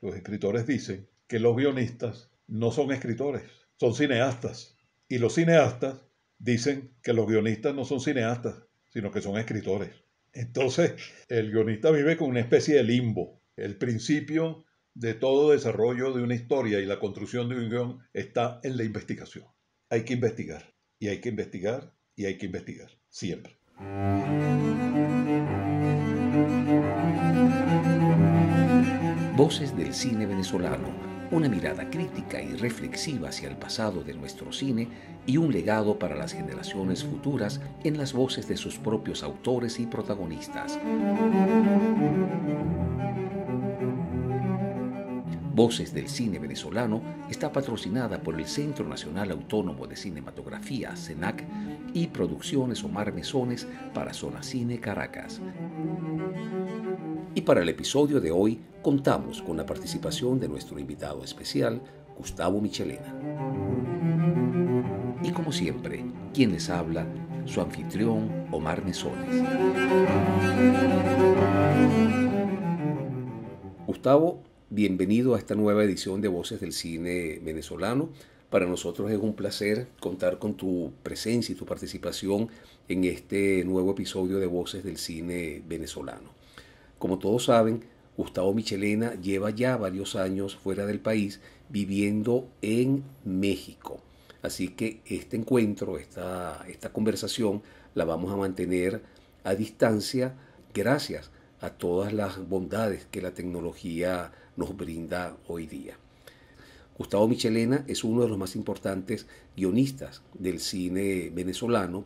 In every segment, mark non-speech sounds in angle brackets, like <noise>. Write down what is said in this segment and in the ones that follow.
Los escritores dicen que los guionistas no son escritores, son cineastas. Y los cineastas dicen que los guionistas no son cineastas, sino que son escritores. Entonces, el guionista vive con una especie de limbo. El principio de todo desarrollo de una historia y la construcción de un guión está en la investigación. Hay que investigar, y hay que investigar, y hay que investigar, siempre. Voces del Cine Venezolano, una mirada crítica y reflexiva hacia el pasado de nuestro cine y un legado para las generaciones futuras en las voces de sus propios autores y protagonistas. Voces del Cine Venezolano está patrocinada por el Centro Nacional Autónomo de Cinematografía, CENAC, y Producciones Omar Mesones para Zona Cine Caracas. Y para el episodio de hoy contamos con la participación de nuestro invitado especial, Gustavo Michelena. Y como siempre, quien les habla, su anfitrión, Omar Mesones. Gustavo, Bienvenido a esta nueva edición de Voces del Cine Venezolano. Para nosotros es un placer contar con tu presencia y tu participación en este nuevo episodio de Voces del Cine Venezolano. Como todos saben, Gustavo Michelena lleva ya varios años fuera del país viviendo en México. Así que este encuentro, esta, esta conversación la vamos a mantener a distancia gracias a todas las bondades que la tecnología nos brinda hoy día. Gustavo Michelena es uno de los más importantes guionistas del cine venezolano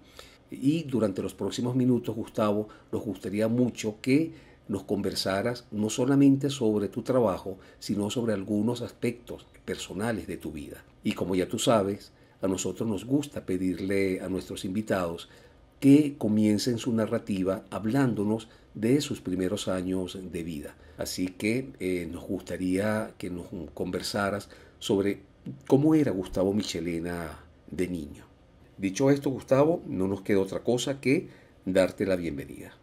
y durante los próximos minutos, Gustavo, nos gustaría mucho que nos conversaras no solamente sobre tu trabajo, sino sobre algunos aspectos personales de tu vida. Y como ya tú sabes, a nosotros nos gusta pedirle a nuestros invitados que comiencen su narrativa hablándonos de sus primeros años de vida. Así que eh, nos gustaría que nos conversaras sobre cómo era Gustavo Michelena de niño. Dicho esto, Gustavo, no nos queda otra cosa que darte la bienvenida.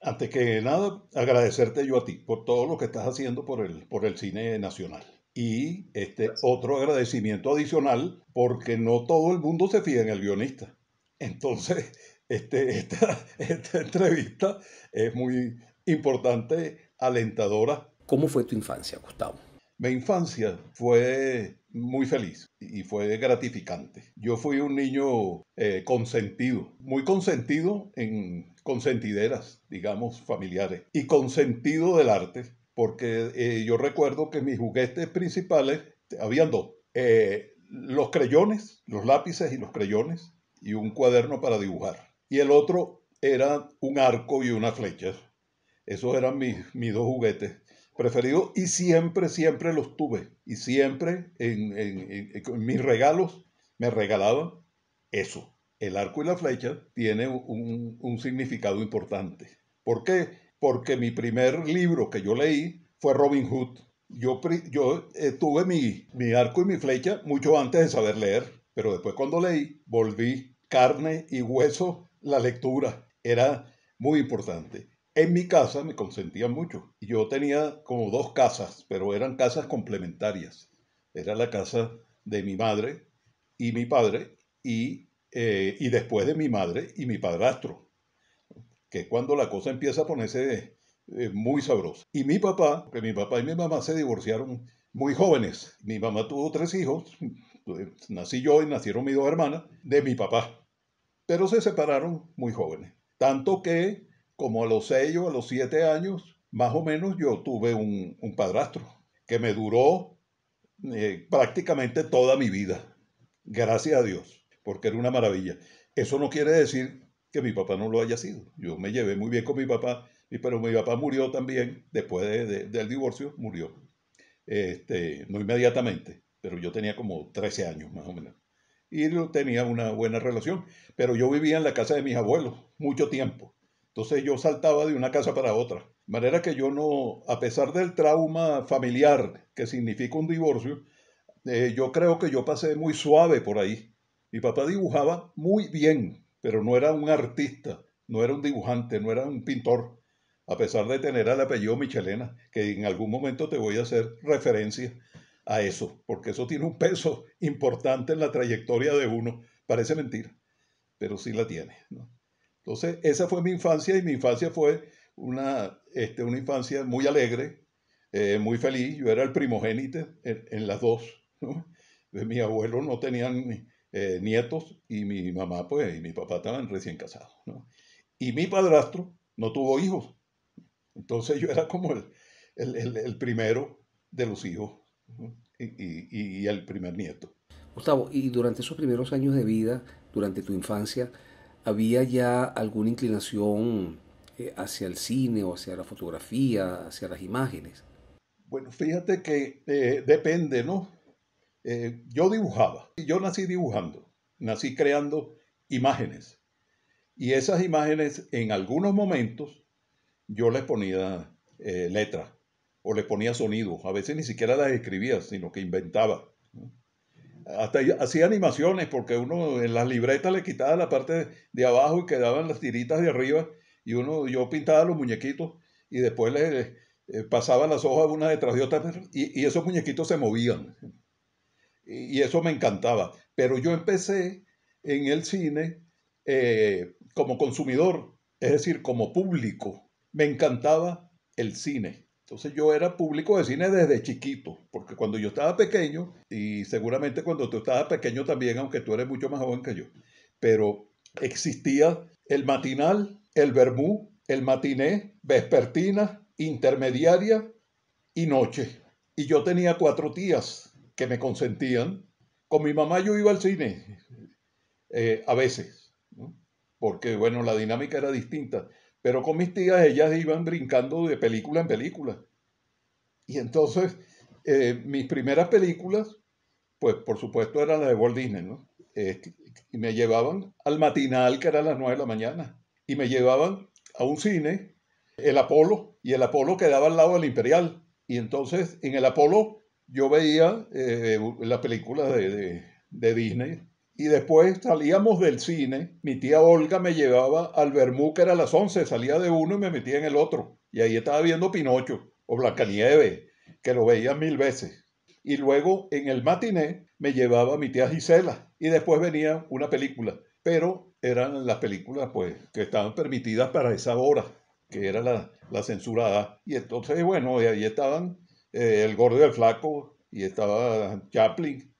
Antes que nada, agradecerte yo a ti por todo lo que estás haciendo por el, por el cine nacional. Y este otro agradecimiento adicional porque no todo el mundo se fía en el guionista. Entonces, este, <laughs> esta, entrevista es muy importante, alentadora. ¿Cómo fue tu infancia, Gustavo? Mi infancia fue muy feliz y fue gratificante. Yo fui un niño eh, consentido, muy consentido en consentideras, digamos, familiares, y consentido del arte, porque eh, yo recuerdo que mis juguetes principales, habían dos, eh, los creyones, los lápices y los creyones, y un cuaderno para dibujar y el otro era un arco y una flecha. Esos eran mis, dos juguetes preferidos y siempre, siempre los tuve. Y siempre en, mis regalos me regalaban eso. El arco y la flecha tiene un, significado importante. ¿Por qué? Porque mi primer libro que yo leí fue Robin Hood. Yo, yo eh, tuve mi, mi arco y mi flecha mucho antes de saber leer, pero después cuando leí, volví carne y hueso la lectura era muy importante. En mi casa me consentían mucho. Yo tenía como dos casas, pero eran casas complementarias. Era la casa de mi madre y mi padre y, eh, después de mi madre y mi padrastro, que es cuando la cosa empieza a ponerse eh, muy sabrosa. Y mi papá, que mi papá y mi mamá se divorciaron muy jóvenes. Mi mamá tuvo tres hijos, pues, nací yo y nacieron mis dos hermanas, de mi papá pero se separaron muy jóvenes. Tanto que, como a los seis o a los siete años, más o menos yo tuve un, padrastro que me duró eh, prácticamente toda mi vida. Gracias a Dios, porque era una maravilla. Eso no quiere decir que mi papá no lo haya sido. Yo me llevé muy bien con mi papá, pero mi papá murió también después del divorcio, murió. Este, no inmediatamente, pero yo tenía como 13 años más o menos y tenía una buena relación. Pero yo vivía en la casa de mis abuelos mucho tiempo. Entonces yo saltaba de una casa para otra. De manera que yo no, a pesar del trauma familiar que significa un divorcio, eh, yo creo que yo pasé muy suave por ahí. Mi papá dibujaba muy bien, pero no era un artista, no era un dibujante, no era un pintor, a pesar de tener el apellido Michelena, que en algún momento te voy a hacer referencia a eso, porque eso tiene un peso importante en la trayectoria de uno. Parece mentira, pero sí la tiene. Entonces, esa fue mi infancia y mi infancia fue una, este, una infancia muy alegre, eh, muy feliz. Yo era el primogénite en, las dos. ¿no? mis abuelos no tenían eh, nietos y mi mamá pues, y mi papá estaban recién casados. Y mi padrastro no tuvo hijos. Entonces yo era como el, el primero de los hijos y, el primer nieto. Gustavo, ¿y durante esos primeros años de vida, durante tu infancia, había ya alguna inclinación eh, hacia el cine o hacia la fotografía, hacia las imágenes? Bueno, fíjate que eh, depende, ¿no? Eh, yo dibujaba, yo nací dibujando, nací creando imágenes. Y esas imágenes en algunos momentos yo les ponía letras. letra o le ponía sonido. A veces ni siquiera las escribía, sino que inventaba. Hasta hacía animaciones porque uno en las libretas le quitaba la parte de abajo y quedaban las tiritas de arriba y uno yo pintaba los muñequitos y después le eh, pasaba las hojas una detrás de otra y, esos muñequitos se movían. Y, eso me encantaba. Pero yo empecé en el cine eh, como consumidor, es decir, como público. Me encantaba el cine entonces yo era público de cine desde chiquito, porque cuando yo estaba pequeño, y seguramente cuando tú estabas pequeño también, aunque tú eres mucho más joven que yo, pero existía el matinal, el vermú, el matiné, vespertina, intermediaria y noche. Y yo tenía cuatro tías que me consentían. Con mi mamá yo iba al cine, eh, a veces, porque bueno, la dinámica era distinta. Pero con mis tías ellas iban brincando de película en película. Y entonces eh, mis primeras películas, pues por supuesto eran las de Walt Disney, ¿no? y me llevaban al matinal, que era a las 9 de la mañana, y me llevaban a un cine, el Apolo, y el Apolo quedaba al lado del Imperial. Y entonces en el Apolo yo veía eh, las películas de, de, de Disney y después salíamos del cine, mi tía Olga me llevaba al Bermú, que era a las 11, salía de uno y me metía en el otro. Y ahí estaba viendo Pinocho o Blancanieves, que lo veía mil veces. Y luego en el matiné me llevaba mi tía Gisela y después venía una película, pero eran las películas pues que estaban permitidas para esa hora, que era la, censurada. Y entonces, bueno, ahí estaban eh, El Gordo y el Flaco y estaba Chaplin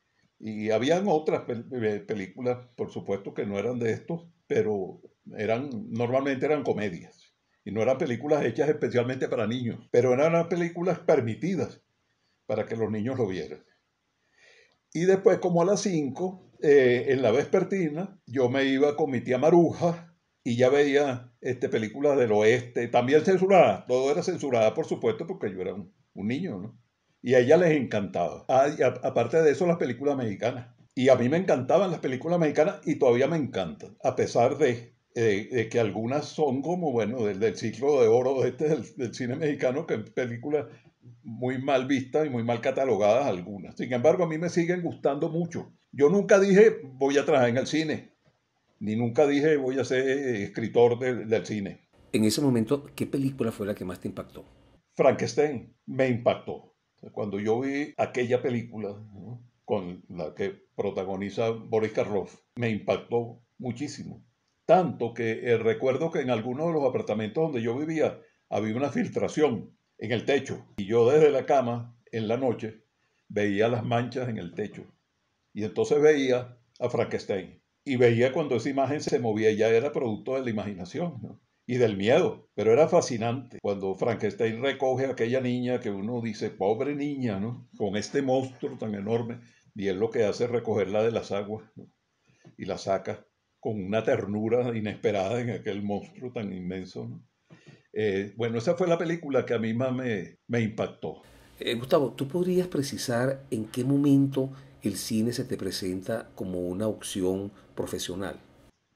y habían otras eh, películas, por supuesto, que no eran de estos, pero eran, normalmente eran comedias. Y no eran películas hechas especialmente para niños, pero eran películas permitidas para que los niños lo vieran. Y después, como a las 5, eh, en la vespertina, yo me iba con mi tía Maruja y ya veía este, películas del oeste, también censuradas. Todo era censurada, por supuesto, porque yo era un, un niño, ¿no? y a ella les encantaba. Ah, aparte de eso, las películas mexicanas. Y a mí me encantaban las películas mexicanas y todavía me encantan, a pesar de, eh, que algunas son como, bueno, del, ciclo de oro este, del, cine mexicano, que películas muy mal vistas y muy mal catalogadas algunas. Sin embargo, a mí me siguen gustando mucho. Yo nunca dije voy a trabajar en el cine, ni nunca dije voy a ser eh, escritor del cine. En ese momento, ¿qué película fue la que más te impactó? Frankenstein me impactó. Cuando yo vi aquella película con la que protagoniza Boris Karloff, me impactó muchísimo. Tanto que eh, recuerdo que en alguno de los apartamentos donde yo vivía había una filtración en el techo y yo desde la cama en la noche veía las manchas en el techo y entonces veía a Frankenstein y veía cuando esa imagen se movía ya era producto de la imaginación y del miedo, pero era fascinante cuando Frankenstein recoge a aquella niña que uno dice, pobre niña, ¿no? Con este monstruo tan enorme, y él lo que hace es recogerla de las aguas y la saca con una ternura inesperada en aquel monstruo tan inmenso. Eh, bueno, esa fue la película que a mí más me, impactó. Eh, Gustavo, ¿tú podrías precisar en qué momento el cine se te presenta como una opción profesional?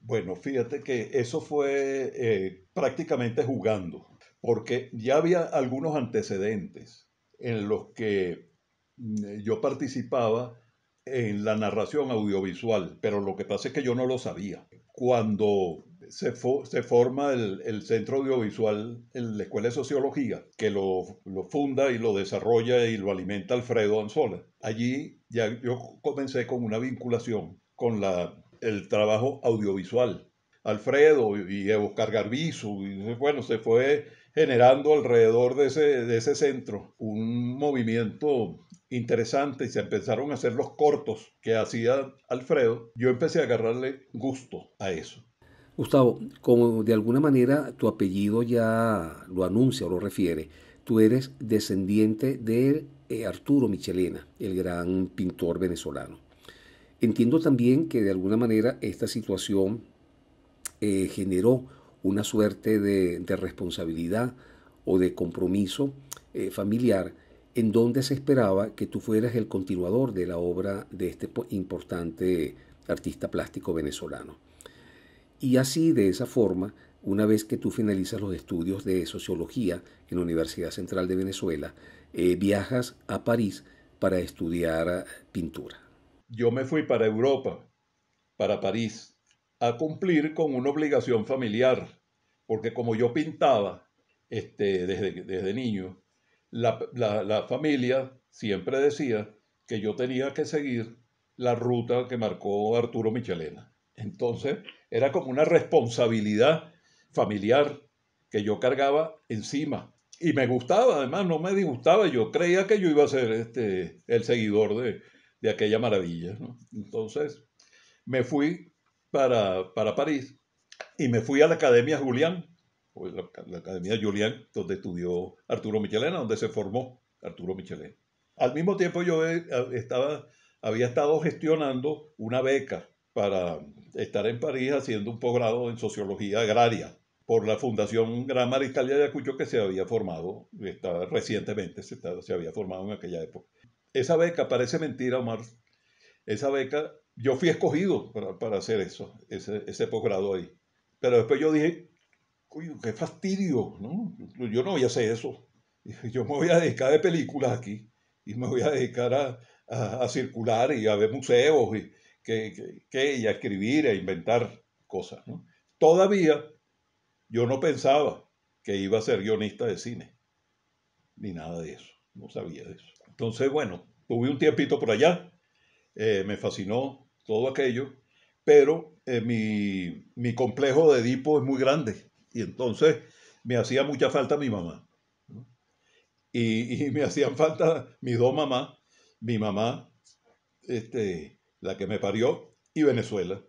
Bueno, fíjate que eso fue eh, prácticamente jugando, porque ya había algunos antecedentes en los que mm, yo participaba en la narración audiovisual, pero lo que pasa es que yo no lo sabía. Cuando se, se forma el, centro audiovisual en la Escuela de Sociología, que lo, lo funda y lo desarrolla y lo alimenta Alfredo Anzola, allí ya yo comencé con una vinculación con la el trabajo audiovisual. Alfredo y buscar Garbizu, y bueno, se fue generando alrededor de ese, de ese centro un movimiento interesante y se empezaron a hacer los cortos que hacía Alfredo. Yo empecé a agarrarle gusto a eso. Gustavo, como de alguna manera tu apellido ya lo anuncia o lo refiere, tú eres descendiente de eh, Arturo Michelena, el gran pintor venezolano. Entiendo también que de alguna manera esta situación eh, generó una suerte de, responsabilidad o de compromiso eh, familiar en donde se esperaba que tú fueras el continuador de la obra de este importante artista plástico venezolano. Y así, de esa forma, una vez que tú finalizas los estudios de sociología en la Universidad Central de Venezuela, eh, viajas a París para estudiar pintura yo me fui para Europa, para París, a cumplir con una obligación familiar, porque como yo pintaba este, desde, niño, la, la familia siempre decía que yo tenía que seguir la ruta que marcó Arturo Michelena. Entonces, era como una responsabilidad familiar que yo cargaba encima. Y me gustaba, además, no me disgustaba. Yo creía que yo iba a ser este, el seguidor de, de aquella maravilla. Entonces, me fui para, París y me fui a la Academia Julián, la, Academia Julián, donde estudió Arturo Michelena, donde se formó Arturo Michelena. Al mismo tiempo yo estaba, había estado gestionando una beca para estar en París haciendo un posgrado en sociología agraria por la Fundación Gran Mariscal de Ayacucho que se había formado, estaba recientemente se, se había formado en aquella época esa beca parece mentira, Omar. Esa beca, yo fui escogido para, hacer eso, ese, posgrado ahí. Pero después yo dije, qué fastidio, ¿no? Yo no voy a hacer eso. Yo me voy a dedicar de películas aquí y me voy a dedicar a, circular y a ver museos y, que, que, y a escribir, e inventar cosas, Todavía yo no pensaba que iba a ser guionista de cine, ni nada de eso, no sabía de eso. Entonces, bueno, tuve un tiempito por allá, eh, me fascinó todo aquello, pero eh, mi, complejo de Edipo es muy grande y entonces me hacía mucha falta mi mamá. Y, <laughs> me hacían falta mis dos mamás, mi mamá, este, la que me parió, y Venezuela.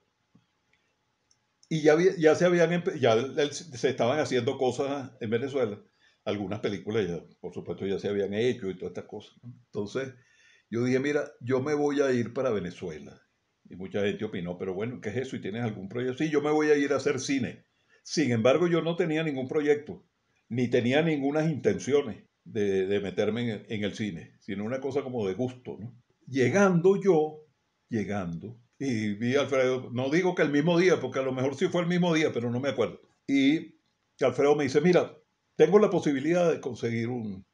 Y ya, ya, se habían, ya se estaban haciendo cosas en Venezuela algunas películas, ya, por supuesto, ya se habían hecho y todas estas cosas. Entonces, yo dije, mira, yo me voy a ir para Venezuela. Y mucha gente opinó, pero bueno, ¿qué es eso? ¿Y tienes algún proyecto? Sí, yo me voy a ir a hacer cine. Sin embargo, yo no tenía ningún proyecto, ni tenía ninguna intención de, meterme en, el cine, sino una cosa como de gusto. ¿no? Llegando yo, llegando, y vi a Alfredo, no digo que el mismo día, porque a lo mejor sí fue el mismo día, pero no me acuerdo. Y Alfredo me dice, mira, tengo la posibilidad de conseguir un,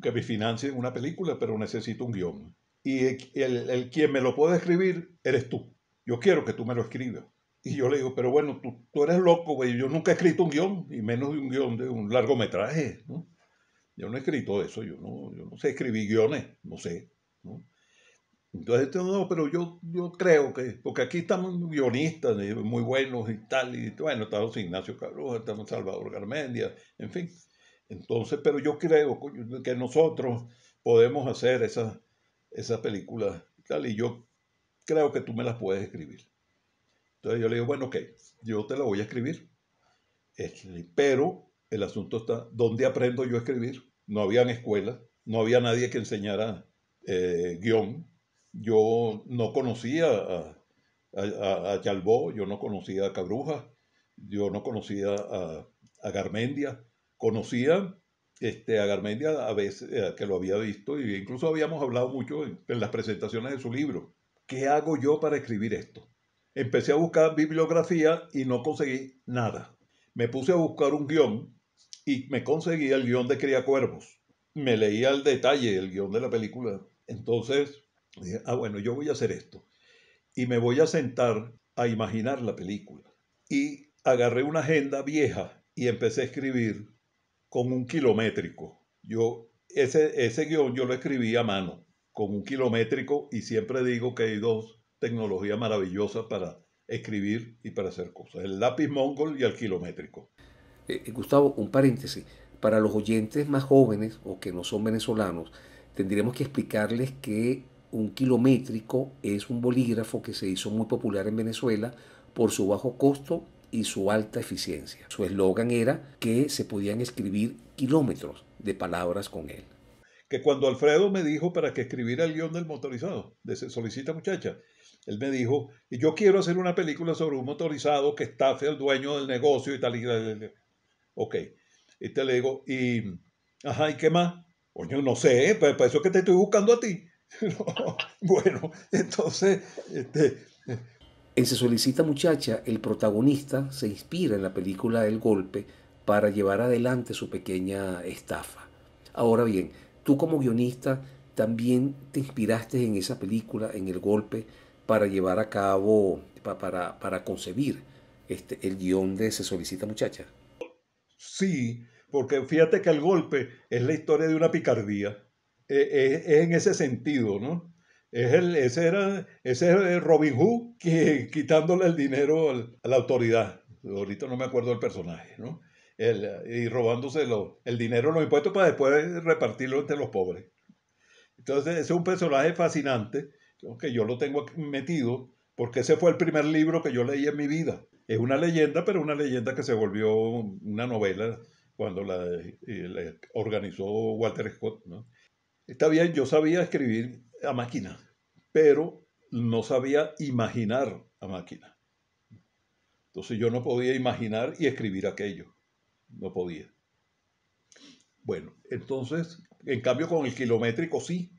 que me financie una película, pero necesito un guión. Y el, quien me lo puede escribir eres tú. Yo quiero que tú me lo escribas. Y yo le digo, pero bueno, tú, eres loco, güey. Yo nunca he escrito un guión, y menos de un guión de un largometraje, Yo no he escrito eso, yo no, yo no sé escribir guiones, no sé. ¿no? Entonces, este, no, pero yo, yo creo que, porque aquí estamos guionistas muy buenos y tal, y bueno, estamos Ignacio Cabruja, estamos Salvador Garmendia, en fin. Entonces, pero yo creo que nosotros podemos hacer esas esa películas y tal, y yo creo que tú me las puedes escribir. Entonces yo le digo, bueno, ok, yo te la voy a escribir, este, pero el asunto está, ¿dónde aprendo yo a escribir? No había escuelas, no había nadie que enseñara eh, guión, yo no conocía a, a, yo no conocía a Cabruja, yo no conocía a, Garmendia, conocía este, a Garmendia a veces eh, que lo había visto y incluso habíamos hablado mucho en, las presentaciones de su libro. ¿Qué hago yo para escribir esto? Empecé a buscar bibliografía y no conseguí nada. Me puse a buscar un guión y me conseguí el guión de Cría Cuervos. Me leía al detalle el guión de la película. Entonces ah, bueno, yo voy a hacer esto. Y me voy a sentar a imaginar la película. Y agarré una agenda vieja y empecé a escribir con un kilométrico. Yo, ese, ese guión yo lo escribí a mano, con un kilométrico, y siempre digo que hay dos tecnologías maravillosas para escribir y para hacer cosas, el lápiz mongol y el kilométrico. Eh, eh, Gustavo, un paréntesis. Para los oyentes más jóvenes o que no son venezolanos, tendríamos que explicarles que un kilométrico es un bolígrafo que se hizo muy popular en Venezuela por su bajo costo y su alta eficiencia. Su eslogan era que se podían escribir kilómetros de palabras con él. Que cuando Alfredo me dijo para que escribiera el guión del motorizado, de Solicita Muchacha, él me dijo, y yo quiero hacer una película sobre un motorizado que estafe al dueño del negocio y tal y tal. Ok, y te le digo, y, ajá, ¿y qué más? Coño, no sé, pues para eso es que te estoy buscando a ti. <laughs> bueno, entonces... Este, eh. En Se solicita muchacha, el protagonista se inspira en la película El Golpe para llevar adelante su pequeña estafa. Ahora bien, tú como guionista también te inspiraste en esa película, en El Golpe, para llevar a cabo, para, para concebir este, el guión de Se solicita muchacha. Sí, porque fíjate que El Golpe es la historia de una picardía e, e, es en ese sentido, ¿no? Es el, ese, era, ese Robin Hood que, quitándole el dinero a la autoridad. Ahorita no me acuerdo del personaje, ¿no? El, y robándose el dinero, los impuestos, para después repartirlo entre los pobres. Entonces, ese es un personaje fascinante, que yo lo tengo metido, porque ese fue el primer libro que yo leí en mi vida. Es una leyenda, pero una leyenda que se volvió una novela cuando la eh, organizó Walter Scott, ¿no? Está bien, yo sabía escribir a máquina, pero no sabía imaginar a máquina. Entonces yo no podía imaginar y escribir aquello. No podía. Bueno, entonces, en cambio con el kilométrico sí.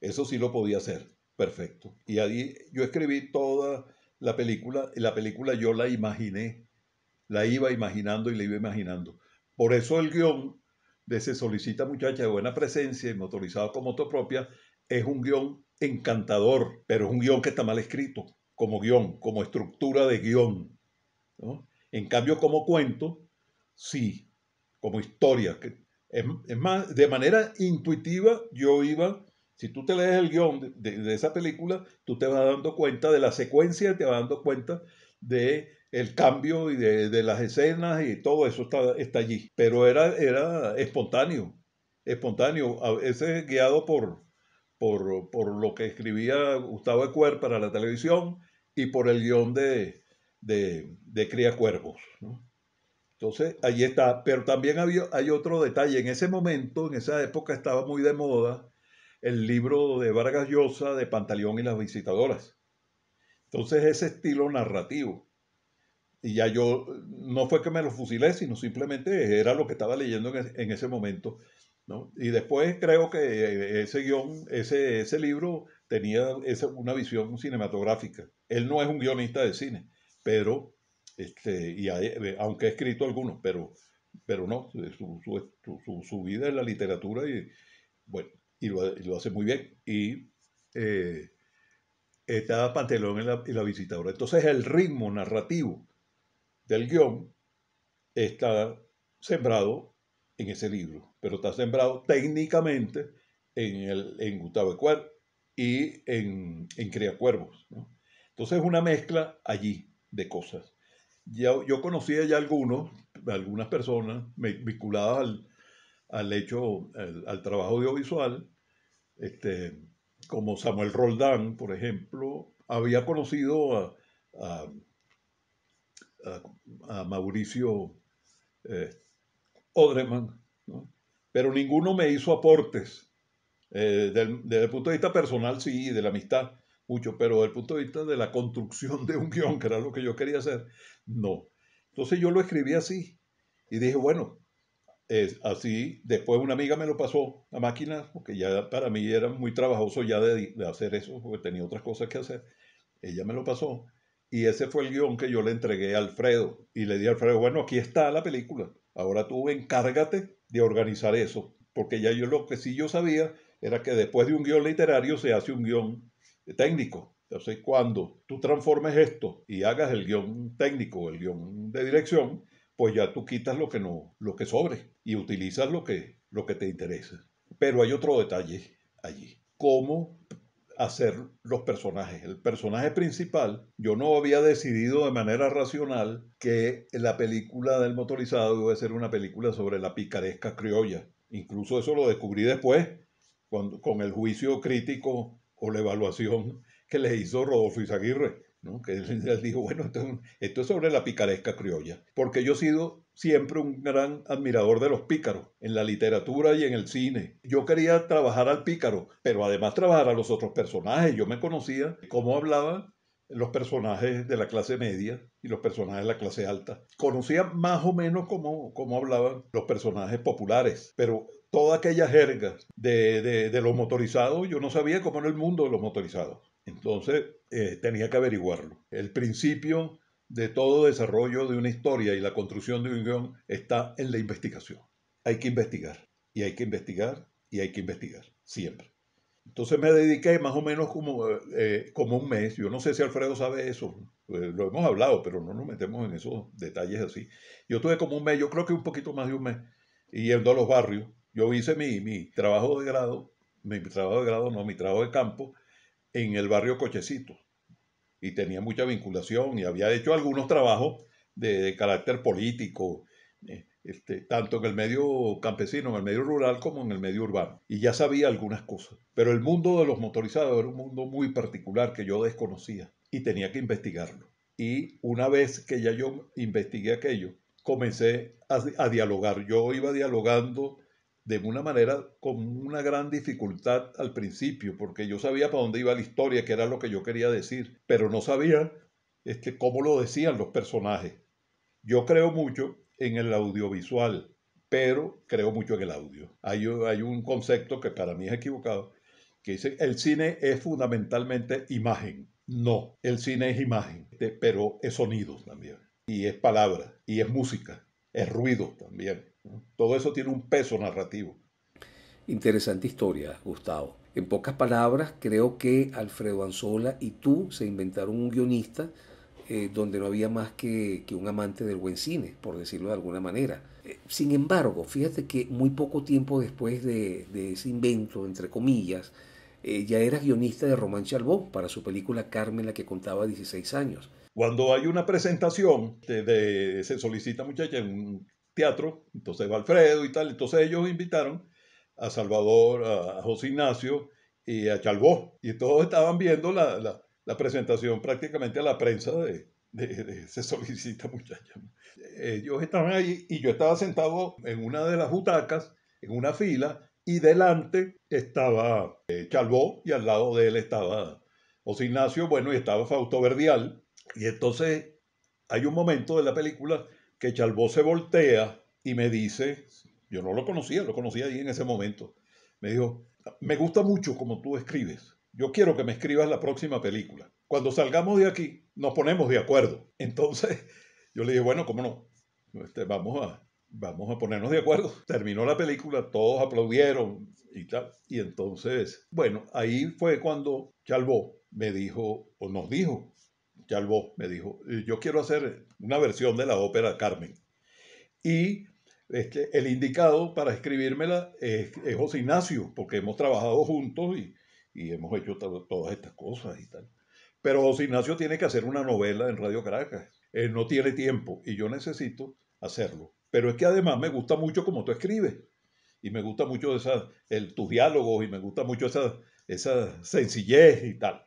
Eso sí lo podía hacer. Perfecto. Y ahí yo escribí toda la película. Y la película yo la imaginé. La iba imaginando y la iba imaginando. Por eso el guión de Se solicita muchacha de buena presencia y motorizado con moto propia, es un guión encantador, pero es un guión que está mal escrito, como guión, como estructura de guión. En cambio, como cuento, sí, como historia. Que es, más, de manera intuitiva yo iba, si tú te lees el guión de esa película, tú te vas dando cuenta de la secuencia, te vas dando cuenta de el cambio de, las escenas y todo eso está, está allí. Pero era, era espontáneo, espontáneo, Ese veces guiado por, por, lo que escribía Gustavo Ecuer para la televisión y por el guión de, de, de Cría Cuervos. Entonces, allí está. Pero también había, hay otro detalle. En ese momento, en esa época, estaba muy de moda el libro de Vargas Llosa de Pantaleón y las visitadoras. Entonces, ese estilo narrativo y ya yo, no fue que me lo fusilé, sino simplemente era lo que estaba leyendo en, en ese momento. Y después creo que eh, ese guión, ese, libro tenía una visión cinematográfica. Él no es un guionista de cine, pero, este, y eh, aunque ha escrito algunos, pero, pero no, eh, su, su, vida es la literatura y, bueno, y lo, hace muy bien. Y estaba está Pantelón en la, la visitadora. Entonces el ritmo narrativo del guión está sembrado en ese libro, pero está sembrado técnicamente en, el, en Gustavo Ecuador y en, en Crea Cuervos. Entonces es una mezcla allí de cosas. Yo, yo conocía ya algunos, algunas personas vinculadas al, hecho, al, trabajo audiovisual, este, como Samuel Roldán, por ejemplo, había conocido a a, Mauricio eh, Odreman, pero ninguno me hizo aportes. Eh, del, desde el punto de vista personal, sí, de la amistad, mucho, pero desde el punto de vista de la construcción de un <laughs> guión, que era lo que yo quería hacer, no. Entonces yo lo escribí así y dije, bueno, es así. Después una amiga me lo pasó a máquina, porque ya para mí era muy trabajoso ya de hacer eso, porque tenía otras cosas que hacer. Ella me lo pasó y ese fue el guión que yo le entregué a Alfredo. Y le di a Alfredo, bueno, aquí está la película. Ahora tú encárgate de organizar eso. Porque ya yo lo que sí yo sabía era que después de un guión literario se hace un guión técnico. Entonces, cuando tú transformes esto y hagas el guión técnico, el guión de dirección, pues ya tú quitas lo que no, lo que sobre y utilizas lo que, lo que te interesa. Pero hay otro detalle allí. ¿Cómo hacer los personajes. El personaje principal, yo no había decidido de manera racional que la película del motorizado iba a ser una película sobre la picaresca criolla. Incluso eso lo descubrí después, con el juicio crítico o la evaluación que le hizo Rodolfo Izaguirre, que <laughs> él, dijo, bueno, esto, esto, es sobre la picaresca criolla, porque yo he sido siempre un gran admirador de los pícaros, en la literatura y en el cine. Yo quería trabajar al pícaro, pero además trabajar a los otros personajes. Yo me conocía cómo hablaban los personajes de la clase media y los personajes de la clase alta. Conocía más o menos cómo, cómo hablaban los personajes populares, pero toda aquella jerga de, de, de los motorizados, yo no sabía cómo era el mundo de los motorizados. Entonces eh, tenía que averiguarlo. El principio de todo desarrollo de una historia y la construcción de un guión está en la investigación. Hay que investigar, y hay que investigar, y hay que investigar, siempre. Entonces me dediqué más o menos como, eh, como un mes. Yo no sé si Alfredo sabe eso, pues lo hemos hablado, pero no nos metemos en esos detalles así. Yo tuve como un mes, yo creo que un poquito más de un mes, yendo a los barrios. Yo hice mi, mi trabajo de grado, mi trabajo de grado no, mi trabajo de campo, en el barrio Cochecito, y tenía mucha vinculación y había hecho algunos trabajos de, carácter político, eh, este, tanto en el medio campesino, en el medio rural, como en el medio urbano. Y ya sabía algunas cosas. Pero el mundo de los motorizados era un mundo muy particular que yo desconocía y tenía que investigarlo. Y una vez que ya yo investigué aquello, comencé a dialogar. Yo iba dialogando de una manera con una gran dificultad al principio, porque yo sabía para dónde iba la historia, que era lo que yo quería decir, pero no sabía este, cómo lo decían los personajes. Yo creo mucho en el audiovisual, pero creo mucho en el audio. Hay, hay un concepto que para mí es equivocado, que dice, el cine es fundamentalmente imagen. No, el cine es imagen, este, pero es sonido también, y es palabra, y es música, es ruido también. Todo eso tiene un peso narrativo. Interesante historia, Gustavo. En pocas palabras, creo que Alfredo Anzola y tú se inventaron un guionista eh, donde no había más que, un amante del buen cine, por decirlo de alguna manera. Eh, sin embargo, fíjate que muy poco tiempo después de, ese invento, entre comillas, eh, ya eras guionista de Román Chalbó para su película Carmen, la que contaba 16 años. Cuando hay una presentación, de, se solicita, muchacha, un, teatro, entonces va Alfredo y tal, entonces ellos invitaron a Salvador, a José Ignacio y a Chalbó, y todos estaban viendo la, presentación prácticamente a la prensa de, de, Se solicita muchacha. Ellos estaban ahí y yo estaba sentado en una de las butacas, en una fila, y delante estaba eh, Chalbó y al lado de él estaba José Ignacio, bueno, y estaba Fausto Verdial. Y entonces hay un momento de la película que Chalbó se voltea y me dice, yo no lo conocía, lo conocía ahí en ese momento, me dijo, me gusta mucho como tú escribes, yo quiero que me escribas la próxima película. Cuando salgamos de aquí, nos ponemos de acuerdo. Entonces, yo le dije, bueno, ¿cómo no? Este, vamos, a, vamos a ponernos de acuerdo. Terminó la película, todos aplaudieron y tal. Y entonces, bueno, ahí fue cuando Chalbó me dijo, o nos dijo, Chalbó me dijo, eh, yo quiero hacer una versión de la ópera Carmen. Y este, el indicado para escribírmela es, José Ignacio, porque hemos trabajado juntos y, hemos hecho todas estas cosas y tal. Pero José Ignacio tiene que hacer una novela en Radio Caracas. Él no tiene tiempo y yo necesito hacerlo. Pero es que además me gusta mucho como tú escribes. Y me gusta mucho esa, el, tus diálogos y me gusta mucho esa, esa sencillez y tal.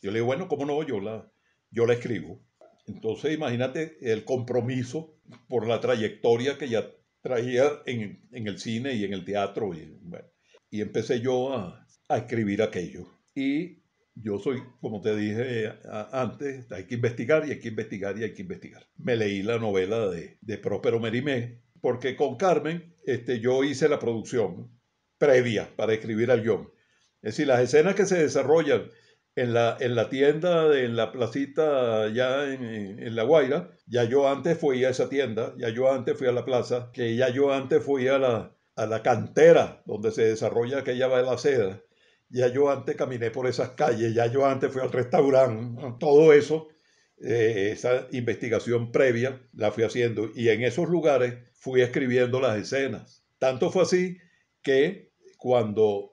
Yo le digo, bueno, ¿cómo no? Yo la, yo la escribo. Entonces imagínate el compromiso por la trayectoria que ya traía en, el cine y en el teatro. Y, empecé yo a, escribir aquello. Y yo soy, como te dije antes, hay que investigar y hay que investigar y hay que investigar. Me leí la novela de, de Próspero Merimé, porque con Carmen este, yo hice la producción previa para escribir al guión. Es decir, las escenas que se desarrollan en la, en la tienda, de, en la placita ya en, La Guaira, ya yo antes fui a esa tienda, ya yo antes fui a la plaza, que ya yo antes fui a la, a la cantera donde se desarrolla aquella seda ya yo antes caminé por esas calles, ya yo antes fui al restaurante, todo eso, eh, esa investigación previa la fui haciendo y en esos lugares fui escribiendo las escenas. Tanto fue así que cuando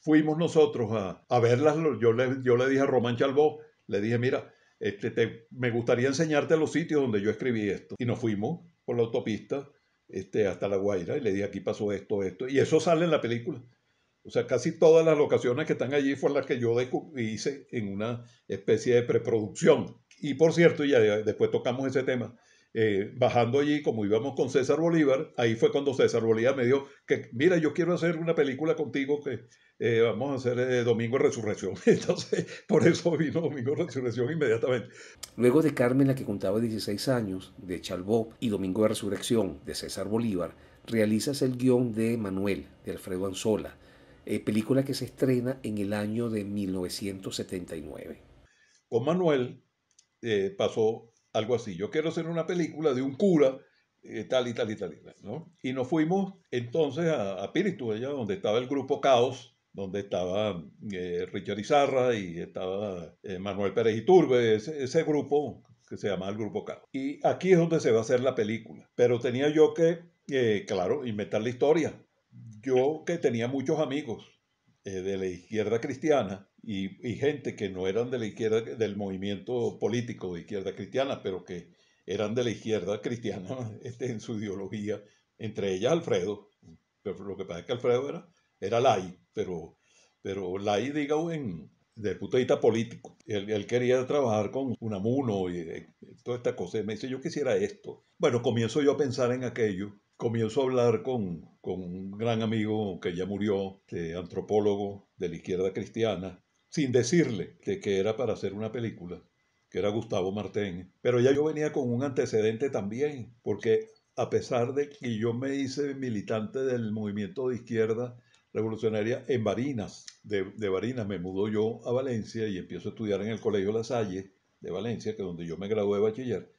fuimos nosotros a, verlas. Yo le, yo le dije a Román Chalbó, le dije, mira, este, te, me gustaría enseñarte los sitios donde yo escribí esto. Y nos fuimos por la autopista este, hasta La Guaira y le dije, aquí pasó esto, esto. Y eso sale en la película. O sea, casi todas las locaciones que están allí fueron las que yo hice en una especie de preproducción. Y por cierto, ya después tocamos ese tema, eh, bajando allí, como íbamos con César Bolívar, ahí fue cuando César Bolívar me dio que, mira, yo quiero hacer una película contigo que eh, vamos a hacer eh, Domingo de Resurrección. <laughs> Entonces, por eso vino Domingo de Resurrección inmediatamente. Luego de Carmen, la que contaba 16 años, de Chalbó y Domingo de Resurrección, de César Bolívar, realizas el guión de Manuel, de Alfredo Anzola, película que se estrena en el año de 1979. Con Manuel pasó algo así. Yo quiero hacer una película de un cura, eh, tal y tal y tal y ¿no? nos fuimos entonces a, a Piritu, donde estaba el grupo Caos, donde estaba eh, Richard Izarra y estaba eh, Manuel Pérez Iturbe, ese, ese grupo que se llama el Grupo Caos. Y aquí es donde se va a hacer la película. Pero tenía yo que, claro, inventar la historia. Yo que tenía muchos amigos de la izquierda cristiana, y, y, gente que no eran de la izquierda, del movimiento político de izquierda cristiana, pero que eran de la izquierda cristiana <laughs> este, en su ideología, entre ellas Alfredo. Pero lo que pasa es que Alfredo era, era Lai, pero, pero Lai, digamos, en, desde político. Él, él quería trabajar con Unamuno y todas eh, toda esta cosa. Y me dice, yo quisiera esto. Bueno, comienzo yo a pensar en aquello. Comienzo a hablar con, con un gran amigo que ya murió, este, antropólogo de la izquierda cristiana, sin decirle que era para hacer una película, que era Gustavo Martén. Pero ya yo venía con un antecedente también, porque a pesar de que yo me hice militante del movimiento de izquierda revolucionaria en Barinas, de, de Barinas me mudó yo a Valencia y empiezo a estudiar en el Colegio La Salle de Valencia, que es donde yo me gradué de bachiller.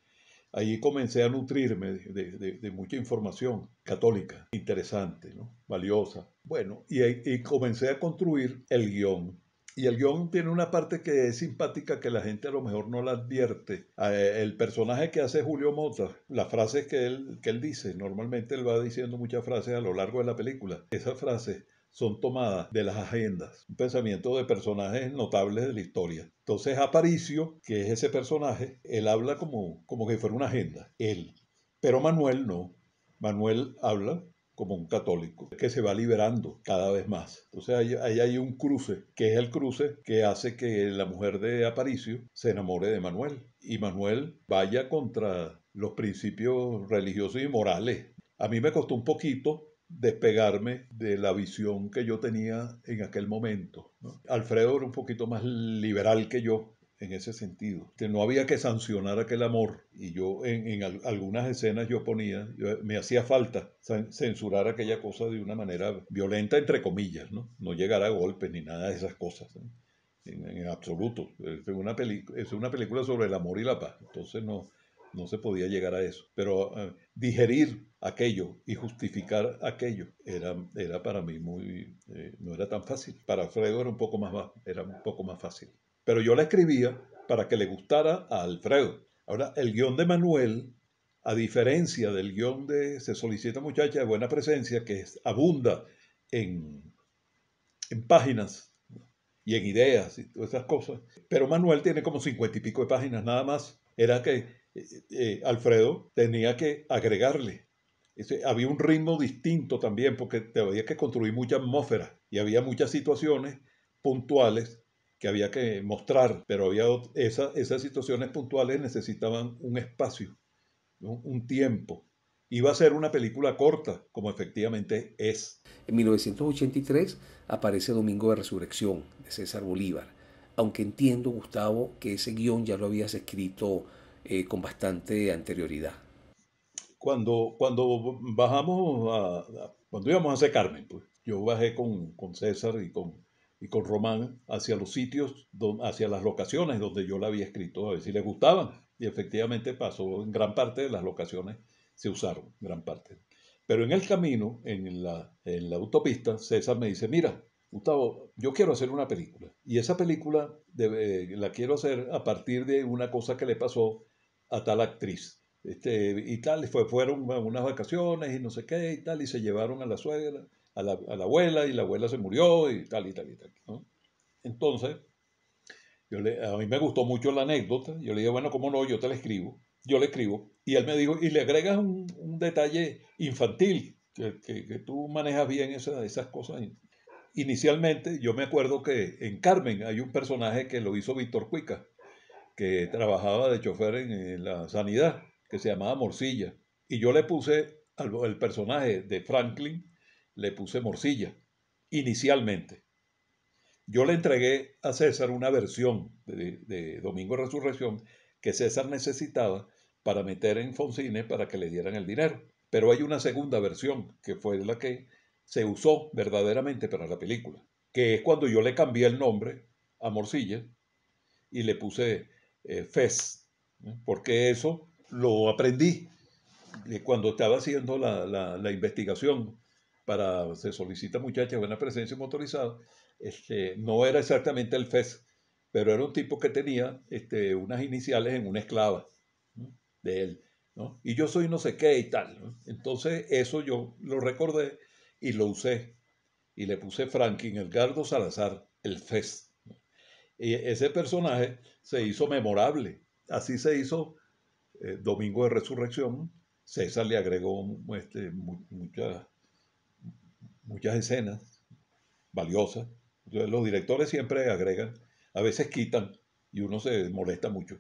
Ahí comencé a nutrirme de, mucha información católica, interesante, valiosa. Bueno, y, y, comencé a construir el guión y el guión tiene una parte que es simpática que la gente a lo mejor no la advierte. Ah, eh, el personaje que hace Julio Mota, las frases que él, que él dice, normalmente él va diciendo muchas frases a lo largo de la película. Esas frases son tomadas de las agendas, un pensamiento de personajes notables de la historia. Entonces Aparicio, que es ese personaje, él habla como, como que fuera una agenda, él. Pero Manuel no. Manuel habla como un católico, que se va liberando cada vez más. Entonces ahí, ahí, hay un cruce, que es el cruce que hace que la mujer de Aparicio se enamore de Manuel y Manuel vaya contra los principios religiosos y morales. A mí me costó un poquito despegarme de la visión que yo tenía en aquel momento. Alfredo era un poquito más liberal que yo, en ese sentido. Que no había que sancionar aquel amor. Y yo en, algunas escenas yo ponía, me hacía falta censurar aquella cosa de una manera violenta, entre comillas, ¿no? No llegar a golpes ni nada de esas cosas. En, absoluto. Es una, es una película sobre el amor y la paz. Entonces no, no se podía llegar a eso. Pero eh, digerir aquello y justificar aquello era, era para mí muy, eh, no era tan fácil. Para Alfredo un poco más, era un poco más fácil pero yo la escribía para que le gustara a Alfredo. Ahora, el guión de Manuel, a diferencia del guión de Se solicita muchacha de buena presencia, que es, abunda en, en páginas y en ideas y todas esas cosas, pero Manuel tiene como cincuenta y pico de páginas nada más. Era que eh, eh, Alfredo tenía que agregarle había un ritmo distinto también, porque te había que construir mucha atmósfera y había muchas situaciones puntuales que había que mostrar, pero había esas situaciones puntuales necesitaban un espacio, un tiempo. Iba a ser una película corta, como efectivamente es. En 1983 aparece Domingo de Resurrección, de César Bolívar. Aunque entiendo, Gustavo, que ese guión ya lo habías escrito eh, con bastante anterioridad. Cuando, cuando bajamos cuando íbamos a hacer Carmen, pues, yo bajé con César y con, y con Román hacia los sitios, hacia las locaciones donde yo la había escrito, a ver si les gustaban. Y efectivamente pasó, en gran parte de las locaciones se usaron, gran parte. Pero en el camino, en la, en la autopista, César me dice, mira, Gustavo, yo quiero hacer una película. Y esa película eh, la quiero hacer a partir de una cosa que le pasó a tal actriz. Este, y tal, fue, fueron unas vacaciones y no sé qué y tal, y se llevaron a la suegra a la, abuela y la abuela se murió y tal y tal y tal. Entonces, yo le, a mí me gustó mucho la anécdota. Yo le dije, bueno, cómo no, yo te la escribo. Yo le escribo. Y él me dijo, y le agregas un, detalle infantil, que, que, tú manejas bien esas cosas. Inicialmente, yo me acuerdo que en Carmen hay un personaje que lo hizo Víctor Cuica, que trabajaba de chofer en, la sanidad, que se llamaba Morcilla. Y yo le puse al el personaje de Franklin le puse morcilla, inicialmente. Yo le entregué a César una versión de, Domingo de Resurrección que César necesitaba para meter en Foncine para que le dieran el dinero. Pero hay una segunda versión que fue la que se usó verdaderamente para la película, que es cuando yo le cambié el nombre a Morcilla y le puse eh, Fez, porque eso lo aprendí eh, cuando estaba haciendo la investigación para, se solicita muchachas, buena presencia motorizada, este, no era exactamente el FES, pero era un tipo que tenía este, unas iniciales en una esclava de él, ¿no? Y yo soy no sé qué y tal, Entonces eso yo lo recordé y lo usé, y le puse Franklin Edgardo Salazar, el FES. Y ese personaje se hizo memorable, así se hizo eh, Domingo de Resurrección, César le agregó este, muchas muchas escenas valiosas. los directores siempre agregan, a veces quitan y uno se molesta mucho.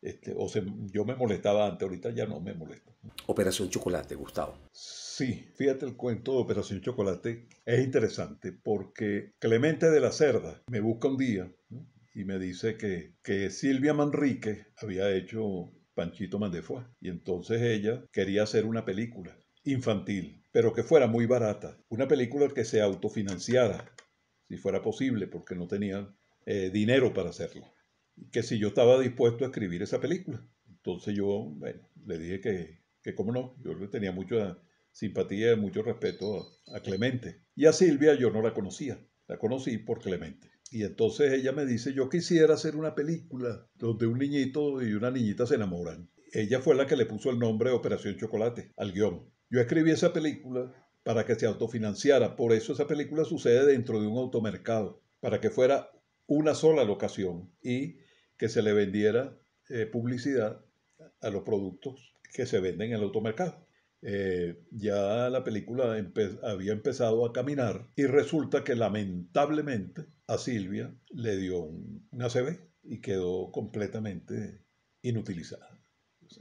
Este, o se, yo me molestaba antes, ahorita ya no me molesta. Operación Chocolate, Gustavo. Sí, fíjate el cuento de Operación Chocolate, es interesante porque Clemente de la Cerda me busca un día y me dice que, Silvia Manrique había hecho Panchito Mandefua y entonces ella quería hacer una película infantil pero que fuera muy barata. Una película que se autofinanciara, si fuera posible, porque no tenían eh, dinero para hacerlo. Que si yo estaba dispuesto a escribir esa película. Entonces yo bueno, le dije que, que cómo no, yo le tenía mucha simpatía y mucho respeto a, Clemente. Y a Silvia yo no la conocía, la conocí por Clemente. Y entonces ella me dice, yo quisiera hacer una película donde un niñito y una niñita se enamoran. Ella fue la que le puso el nombre Operación Chocolate al guión. Yo escribí esa película para que se autofinanciara, por eso esa película sucede dentro de un automercado, para que fuera una sola locación y que se le vendiera eh, publicidad a los productos que se venden en el automercado. Eh, ya la película había empezado a caminar y resulta que lamentablemente a Silvia le dio una CB y quedó completamente inutilizada.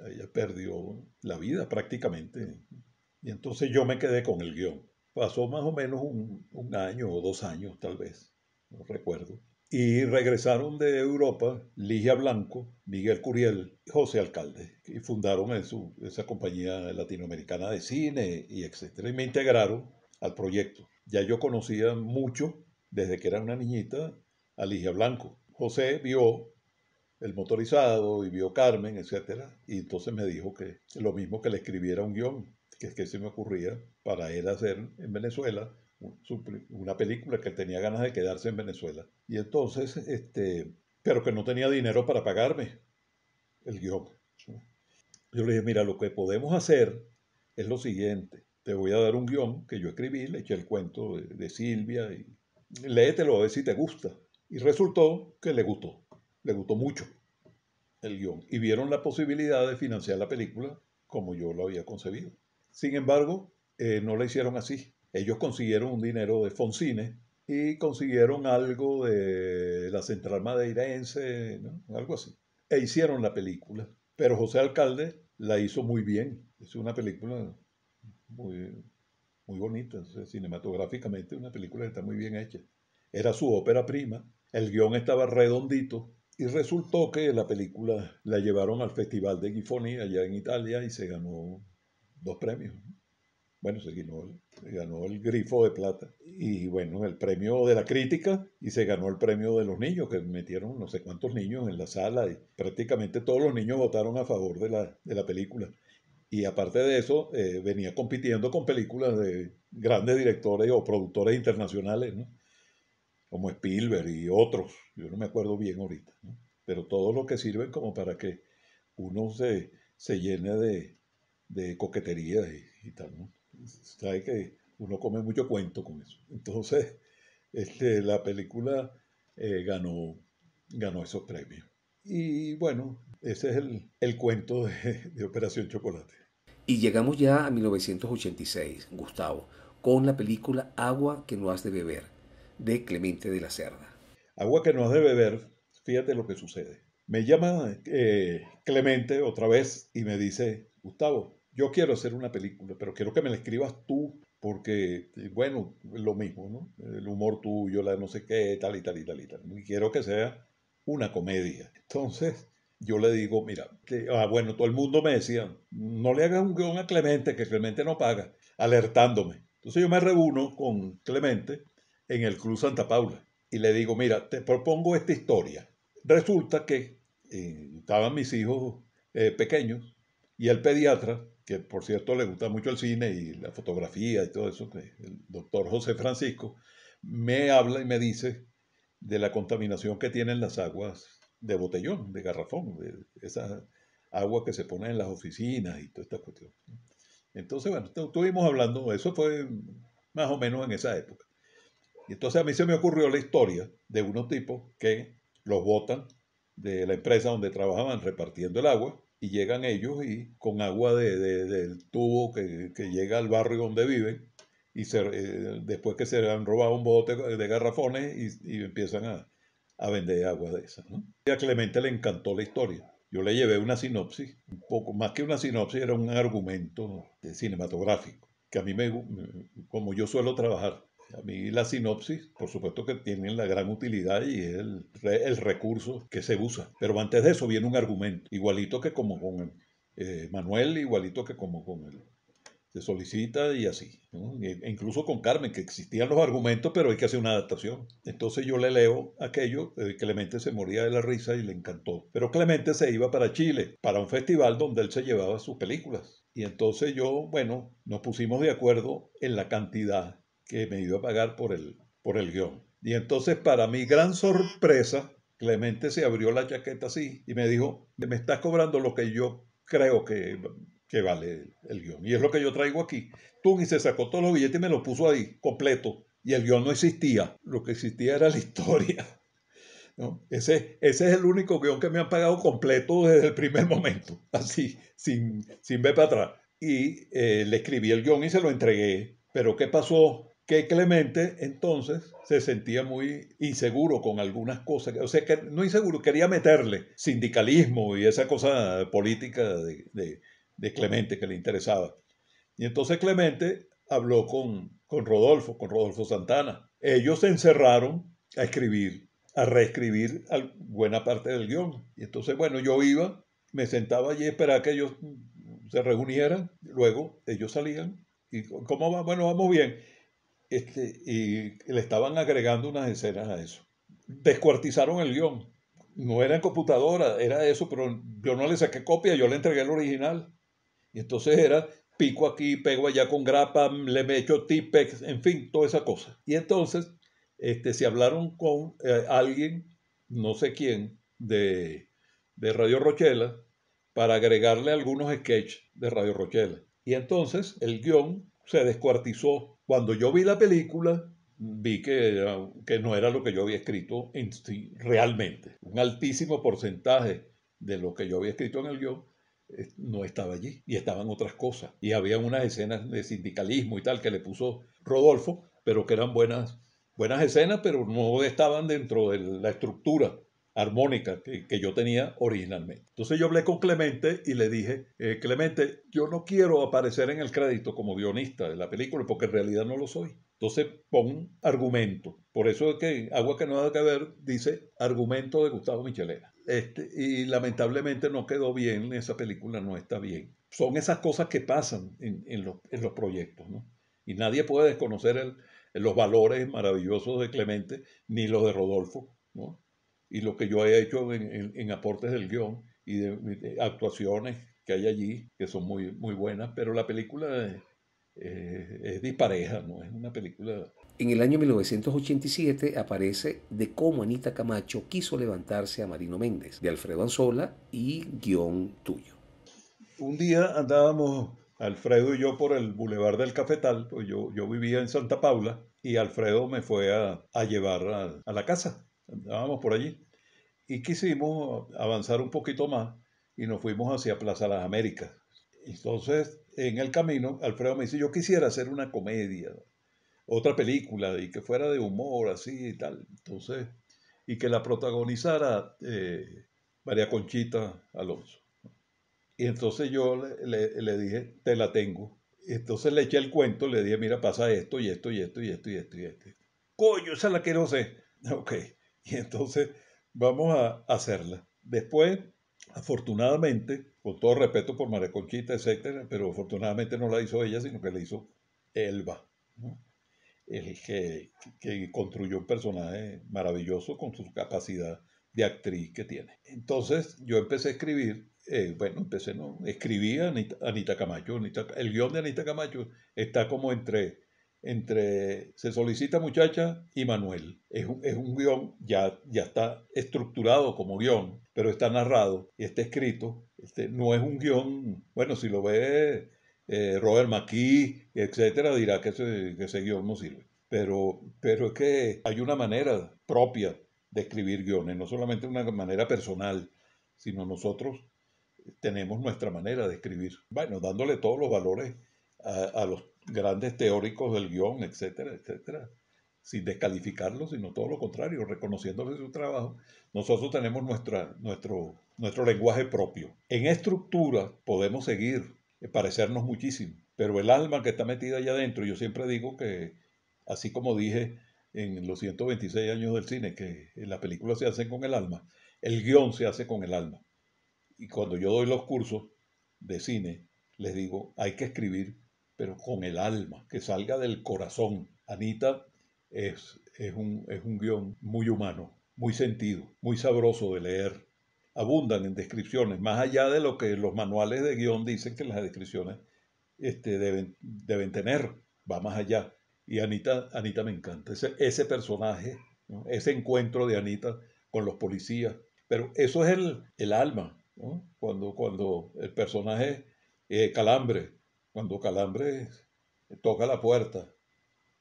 ella perdió la vida prácticamente y entonces yo me quedé con el guión. Pasó más o menos un, año o dos años, tal vez, no recuerdo. Y regresaron de Europa Ligia Blanco, Miguel Curiel, José Alcalde, y fundaron esa compañía latinoamericana de cine y etcétera. Y me integraron al proyecto. Ya yo conocía mucho, desde que era una niñita, a Ligia Blanco. José vio el motorizado y vio Carmen, etcétera, y entonces me dijo que lo mismo que le escribiera un guión que, es que se me ocurría para él hacer en Venezuela, una película que él tenía ganas de quedarse en Venezuela. Y entonces, este, pero que no tenía dinero para pagarme el guión. Yo le dije, mira, lo que podemos hacer es lo siguiente. Te voy a dar un guión que yo escribí, le eché el cuento de, Silvia y léetelo a ver si te gusta. Y resultó que le gustó, le gustó mucho el guión. Y vieron la posibilidad de financiar la película como yo lo había concebido. Sin embargo, eh, no la hicieron así. Ellos consiguieron un dinero de Foncine y consiguieron algo de la Central Madeirense, algo así. E hicieron la película. Pero José Alcalde la hizo muy bien. Es una película muy, bonita, cinematográficamente una película que está muy bien hecha. Era su ópera prima, el guión estaba redondito y resultó que la película la llevaron al Festival de Gifoni allá en Italia y se ganó dos premios. Bueno, se ganó, el grifo de plata y bueno, el premio de la crítica y se ganó el premio de los niños, que metieron no sé cuántos niños en la sala y prácticamente todos los niños votaron a favor de la, película. Y aparte de eso, eh, venía compitiendo con películas de grandes directores o productores internacionales, ¿no? como Spielberg y otros, yo no me acuerdo bien ahorita, pero todo lo que sirven como para que uno se llene de, de coquetería y, tal. ¿no? Sabe que uno come mucho cuento con eso. Entonces, <laughs> este, la película eh, ganó, ganó esos premios. Y bueno, ese es el, cuento de, Operación Chocolate. Y llegamos ya a 1986, Gustavo, con la película Agua que no has de beber, de Clemente de la Cerda. Agua que no has de beber, fíjate lo que sucede. Me llama eh, Clemente otra vez y me dice, Gustavo, yo quiero hacer una película, pero quiero que me la escribas tú, porque, eh, bueno, lo mismo, ¿no? El humor tuyo, la no sé qué, tal y tal y tal y tal. quiero que sea una comedia. Entonces, yo le digo, mira, ah, bueno, todo el mundo me decía, no le hagas un guión a Clemente, que Clemente no paga, alertándome. Entonces yo me reúno con Clemente en el Club Santa Paula y le digo, mira, te propongo esta historia. Resulta que eh, estaban mis hijos eh, pequeños y el pediatra que por cierto le gusta mucho el cine y la fotografía y todo eso, el doctor José Francisco, me habla y me dice de la contaminación que tienen las aguas de botellón, de garrafón, de esas aguas que se pone en las oficinas y toda esta cuestión. Entonces, bueno, estuvimos hablando, eso fue más o menos en esa época. Y entonces a mí se me ocurrió la historia de unos tipos que los botan de la empresa donde trabajaban repartiendo el agua y llegan ellos y con agua del tubo que, llega al barrio donde viven y se, eh, después que se han robado un bote de garrafones y, empiezan a, vender agua de esa a Clemente le encantó la historia. Yo le llevé una sinopsis, un poco más que una sinopsis, era un argumento cinematográfico, que a mí me, como yo suelo trabajar, a mí la sinopsis, por supuesto que tienen la gran utilidad y es el, el, recurso que se usa. Pero antes de eso viene un argumento, igualito que como con eh, Manuel, igualito que como con él. se solicita y así. E, incluso con Carmen, que existían los argumentos, pero hay que hacer una adaptación. Entonces yo le leo aquello, eh, Clemente se moría de la risa y le encantó. Pero Clemente se iba para Chile, para un festival donde él se llevaba sus películas. Y entonces yo, bueno, nos pusimos de acuerdo en la cantidad que me iba a pagar por el, por el guión. Y entonces, para mi gran sorpresa, Clemente se abrió la chaqueta así y me dijo, me estás cobrando lo que yo creo que, vale el guión. Y es lo que yo traigo aquí. Tú y se sacó todos los billetes y me los puso ahí, completo. Y el guión no existía. Lo que existía era la <laughs> historia. Ese, ese es el único guión que me han pagado completo desde el primer momento, <laughs> así, sin, ver para atrás. Y eh, le escribí el guión y se lo entregué. Pero ¿qué pasó? que Clemente entonces se sentía muy inseguro con algunas cosas, o sea, que no inseguro, quería meterle sindicalismo y esa cosa política de, Clemente que le interesaba. Y entonces Clemente habló con, con Rodolfo, con Rodolfo Santana. Ellos se encerraron a escribir, a reescribir buena parte del guión. Y entonces, bueno, yo iba, me sentaba allí, esperaba que ellos se reunieran, luego ellos salían. ¿Y cómo va? Bueno, vamos bien. Este, y le estaban agregando unas escenas a eso. Descuartizaron el guión. No era en computadora, era eso, pero yo no le saqué copia, yo le entregué el original. Y entonces era pico aquí, pego allá con grapa, le me echo tipex, en fin, toda esa cosa. Y entonces este, se hablaron con eh, alguien, no sé quién, de, de Radio Rochela, para agregarle algunos sketches de Radio Rochela. Y entonces el guión se descuartizó. Cuando yo vi la película, vi que, no era lo que yo había escrito realmente. Un altísimo porcentaje de lo que yo había escrito en el yo eh, no estaba allí y estaban otras cosas. Y había unas escenas de sindicalismo y tal que le puso Rodolfo, pero que eran buenas, buenas escenas, pero no estaban dentro de la estructura armónica que, yo tenía originalmente. Entonces yo hablé con Clemente y le dije, eh, Clemente, yo no quiero aparecer en el crédito como guionista de la película porque en realidad no lo soy. Entonces pon argumento. Por eso es que Agua que no haga que ver dice argumento de Gustavo Michelena. Este, y lamentablemente no quedó bien, esa película no está bien. Son esas cosas que pasan en, los, proyectos, ¿no? Y nadie puede desconocer los valores maravillosos de Clemente ni los de Rodolfo, ¿no? y lo que yo he hecho en, en, aportes del guión y de, actuaciones que hay allí, que son muy, muy buenas, pero la película eh, es, dispareja, no es una película... En el año 1987 aparece De cómo Anita Camacho quiso levantarse a Marino Méndez, de Alfredo Anzola y guión tuyo. Un día andábamos Alfredo y yo por el Boulevard del Cafetal, pues yo, yo vivía en Santa Paula y Alfredo me fue a, llevar a, la casa vamos por allí, y quisimos avanzar un poquito más y nos fuimos hacia Plaza Las Américas. Entonces, en el camino, Alfredo me dice, yo quisiera hacer una comedia, otra película, y que fuera de humor, así y tal. Entonces, y que la protagonizara eh, María Conchita Alonso. Y entonces yo le, le, dije, te la tengo. entonces le eché el cuento, le dije, mira, pasa esto y esto y esto y esto y esto y esto. Coño, esa la quiero hacer. <laughs> Ok. <laughs> y entonces vamos a hacerla. Después, afortunadamente, con todo respeto por María Conchita, etcétera, pero afortunadamente no la hizo ella, sino que la hizo Elba, el que, que, construyó un personaje maravilloso con su capacidad de actriz que tiene. Entonces yo empecé a escribir, eh, bueno, empecé, no, escribí Anita, Camacho, el guión de Anita Camacho está como entre entre Se solicita muchacha y Manuel. Es un, es guión, ya, ya está estructurado como guión, pero está narrado y está escrito. Este, no es un guión, bueno, si lo ve eh, Robert McKee, etcétera, dirá que ese, que guión no sirve. Pero, pero es que hay una manera propia de escribir guiones, no solamente una manera personal, sino nosotros tenemos nuestra manera de escribir. Bueno, dándole todos los valores a, a los grandes teóricos del guión, etcétera, etcétera, sin descalificarlos, sino todo lo contrario, reconociéndoles su trabajo, nosotros tenemos nuestra, nuestro, nuestro lenguaje propio. En estructura podemos seguir, eh, parecernos muchísimo, pero el alma que está metida allá adentro, yo siempre digo que, así como dije en los 126 años del cine, que las películas se hacen con el alma, el guión se hace con el alma. Y cuando yo doy los cursos de cine, les digo, hay que escribir pero con el alma, que salga del corazón. Anita es, un, es guión muy humano, muy sentido, muy sabroso de leer. Abundan en descripciones, más allá de lo que los manuales de guión dicen que las descripciones este, deben, deben tener, va más allá. Y Anita, Anita me encanta, ese, ese personaje, ese encuentro de Anita con los policías. Pero eso es el, alma, cuando, cuando el personaje eh, Calambre cuando Calambre toca la puerta,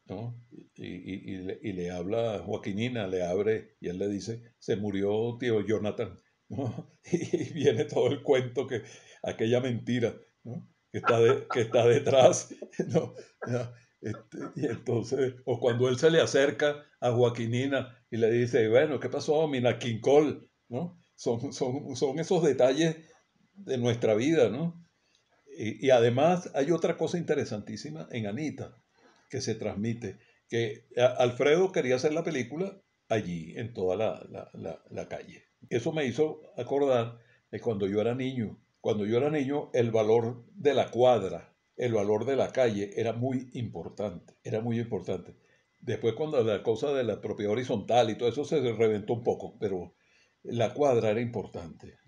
¿no? Y, y, y, le, y, le, habla Joaquinina, le abre y él le dice, se murió tío Jonathan, <laughs> Y viene todo el cuento que aquella mentira, ¿no? Que está, que está detrás, <laughs> ¿no? Este, y entonces, o cuando él se le acerca a Joaquinina y le dice, bueno, ¿qué pasó, Mina Quincol? ¿No? Son, son, son esos detalles de nuestra vida, ¿no? Y, además hay otra cosa interesantísima en Anita que se transmite, que Alfredo quería hacer la película allí, en toda la, la calle. Eso me hizo acordar de cuando yo era niño. Cuando yo era niño, el valor de la cuadra, el valor de la calle era muy importante, era muy importante. Después cuando la cosa de la propiedad horizontal y todo eso se reventó un poco, pero la cuadra era importante.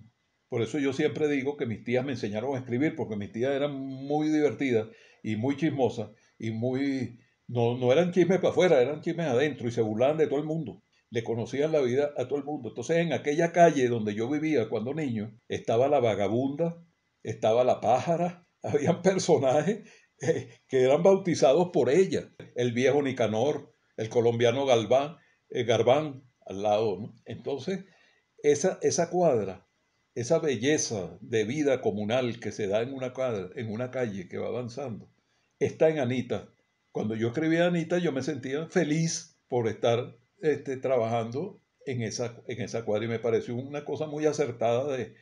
Por eso yo siempre digo que mis tías me enseñaron a escribir, porque mis tías eran muy divertidas y muy chismosas y muy... No, no eran chismes para afuera, eran chismes adentro y se burlaban de todo el mundo. Le conocían la vida a todo el mundo. Entonces en aquella calle donde yo vivía cuando niño, estaba la vagabunda, estaba la pájara, <laughs> habían personajes eh, que eran bautizados por ella. El viejo Nicanor, el colombiano Galván, eh, Garbán al lado. Entonces, esa, esa cuadra esa belleza de vida comunal que se da en una, en una calle que va avanzando, está en Anita. Cuando yo escribí a Anita, yo me sentía feliz por estar este, trabajando en esa, en esa cuadra y me pareció una cosa muy acertada de,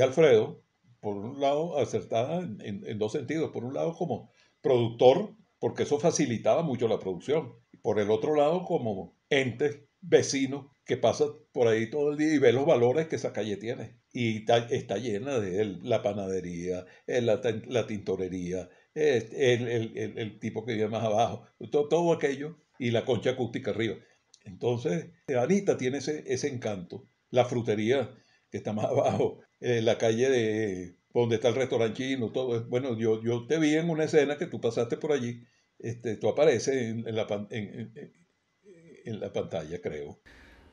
Alfredo, por un lado acertada en, en, dos sentidos, por un lado como productor, porque eso facilitaba mucho la producción, y por el otro lado como ente vecino que pasa por ahí todo el día y ve los valores que esa calle tiene y está, llena de la panadería, eh, la, la tintorería, el, tipo que vive más abajo, todo, aquello y la concha acústica arriba. Entonces, Anita tiene ese, encanto. La frutería que está más <laughs> abajo, eh, la calle de donde está el restaurante chino, todo. Bueno, yo, yo te vi en una escena que tú pasaste por allí. Este, tú apareces la, en la pantalla, creo.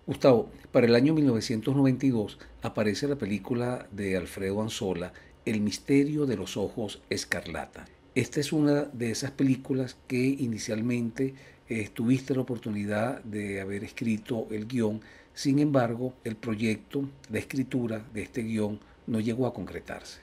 Gustavo, para el año 1992 aparece la película de Alfredo Anzola, El misterio de los ojos escarlata. Esta es una de esas películas que inicialmente eh, tuviste la oportunidad de haber escrito el guión, sin embargo, el proyecto de escritura de este guión no llegó a concretarse.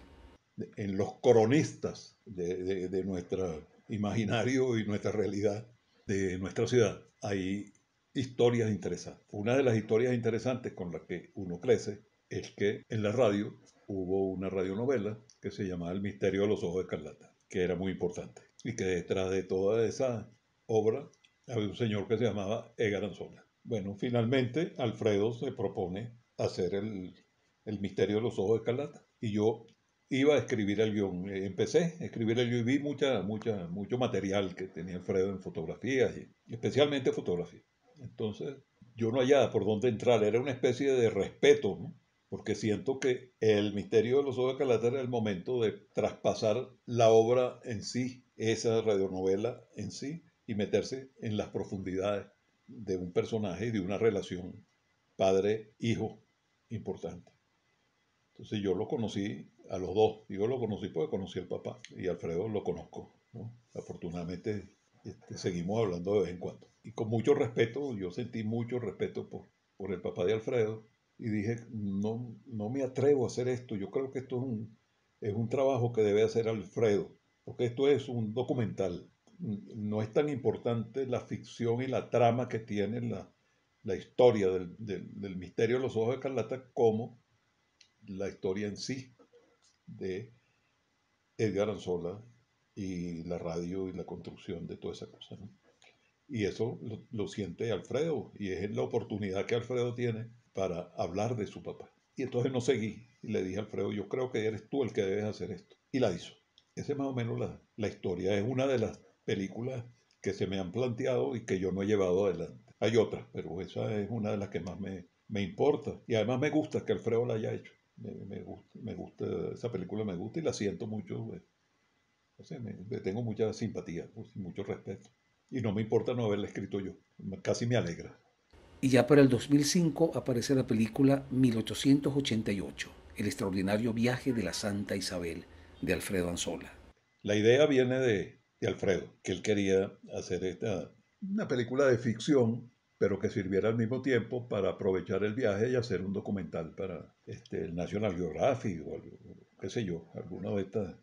En los coronistas de, de nuestro imaginario y nuestra realidad de nuestra ciudad, hay historias interesantes. Una de las historias interesantes con las que uno crece es que en la radio hubo una radionovela que se llamaba El misterio de los ojos de escarlata, que era muy importante y que detrás de toda esa obra había un señor que se llamaba Edgar Anzola. Bueno, finalmente Alfredo se propone hacer el, el misterio de los ojos de escarlata y yo iba a escribir el guión. Eh, empecé a escribir el guión y vi mucha, mucha, mucho material que tenía Alfredo en fotografías, y especialmente fotografías. Entonces, yo no hallaba por dónde entrar, era una especie de respeto, porque siento que el misterio de los ojos de era el momento de traspasar la obra en sí, esa radionovela en sí, y meterse en las profundidades de un personaje y de una relación padre-hijo importante. Entonces yo lo conocí a los dos, yo lo conocí porque conocí al papá y Alfredo lo conozco. ¿no? Afortunadamente este, seguimos hablando de vez en cuando. Y con mucho respeto, yo sentí mucho respeto por, por el papá de Alfredo y dije, no, no me atrevo a hacer esto, yo creo que esto es un, es un trabajo que debe hacer Alfredo, porque esto es un documental. No es tan importante la ficción y la trama que tiene la, historia del, del, misterio de los ojos de Carlata como la historia en sí de Edgar Anzola y la radio y la construcción de toda esa cosa. Y eso lo, siente Alfredo y es la oportunidad que Alfredo tiene para hablar de su papá. Y entonces no seguí y le dije a Alfredo, yo creo que eres tú el que debes hacer esto. Y la hizo. Esa es más o menos la, la historia. Es una de las películas que se me han planteado y que yo no he llevado adelante. Hay otras, pero esa es una de las que más me, me importa. Y además me gusta que Alfredo la haya hecho. Me, me, gusta, me gusta, esa película me gusta y la siento mucho. Pues, tengo mucha simpatía, y mucho respeto. Y no me importa no haberla escrito yo. Casi me alegra. Y ya para el 2005 aparece la película 1888, El extraordinario viaje de la Santa Isabel, de Alfredo Anzola. La idea viene de, de Alfredo, que él quería hacer esta, una película de ficción pero que sirviera al mismo tiempo para aprovechar el viaje y hacer un documental para este, el National Geographic o qué sé yo, alguna de estas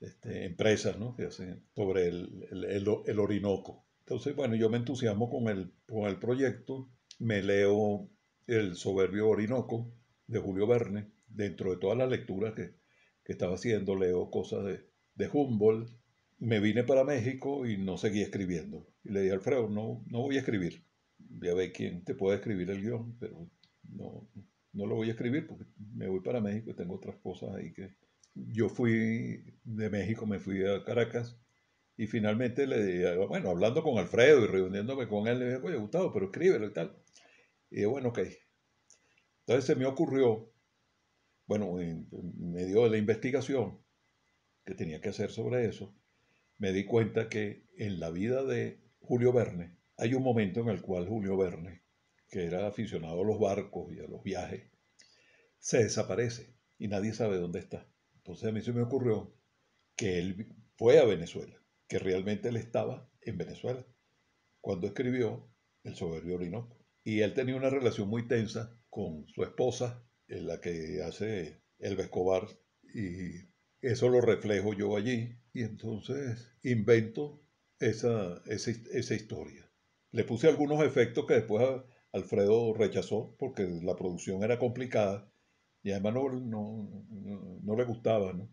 este, empresas ¿no? que hacen sobre el, Orinoco. Entonces, bueno, yo me entusiasmo con el, con el proyecto, me leo El soberbio Orinoco de Julio Verne, dentro de todas las lecturas que, estaba haciendo, leo cosas de, de Humboldt, me vine para México y no seguí escribiendo. Y le dije, Alfredo, no, no voy a escribir. Ya ve quién te puede escribir el guión, pero no, no lo voy a escribir porque me voy para México y tengo otras cosas ahí que, yo fui de México, me fui a Caracas y finalmente le dije, bueno, hablando con Alfredo y reuniéndome con él, le dije, oye, Gustavo, pero escríbelo y tal. Y bueno, ok. Entonces se me ocurrió, bueno, en medio de la investigación que tenía que hacer sobre eso, me di cuenta que en la vida de Julio Verne hay un momento en el cual Julio Verne, que era aficionado a los barcos y a los viajes, se desaparece y nadie sabe dónde está. Entonces pues, a mí se me ocurrió que él fue a Venezuela, que realmente él estaba en Venezuela, cuando escribió El soberbio Orinoco. Y él tenía una relación muy tensa con su esposa, en la que hace el Escobar, y eso lo reflejo yo allí, y entonces invento esa, esa, esa historia. Le puse algunos efectos que después Alfredo rechazó porque la producción era complicada, y además no, no, no, le gustaba, ¿no?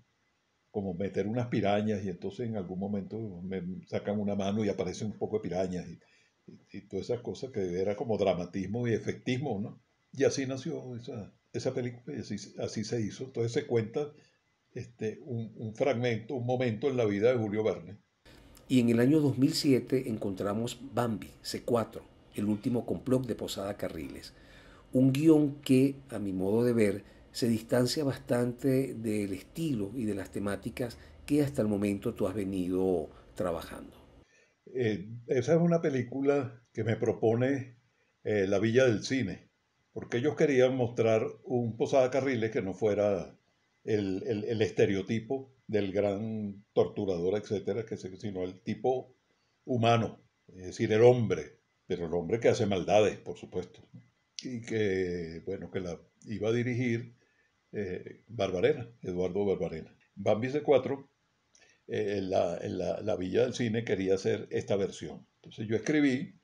Como meter unas pirañas y entonces en algún momento me sacan una mano y aparece un poco de pirañas y, y, todas esas cosas que era como dramatismo y efectismo, ¿no? Y así nació esa, esa película y así, se hizo. Entonces se cuenta este, un, un, fragmento, un momento en la vida de Julio Verne. Y en el año 2007 encontramos Bambi, C4, el último complot de Posada Carriles. Un guión que, a mi modo de ver, se distancia bastante del estilo y de las temáticas que hasta el momento tú has venido trabajando. Eh, esa es una película que me propone eh, La Villa del Cine, porque ellos querían mostrar un Posada Carriles que no fuera el, estereotipo del gran torturador, etcétera, que sino el tipo humano, es decir, el hombre, pero el hombre que hace maldades, por supuesto, y que, bueno, que la iba a dirigir eh, Barbarena, Eduardo Barbarena. Bambi c Cuatro, eh, en, la, Villa del Cine quería hacer esta versión. Entonces yo escribí,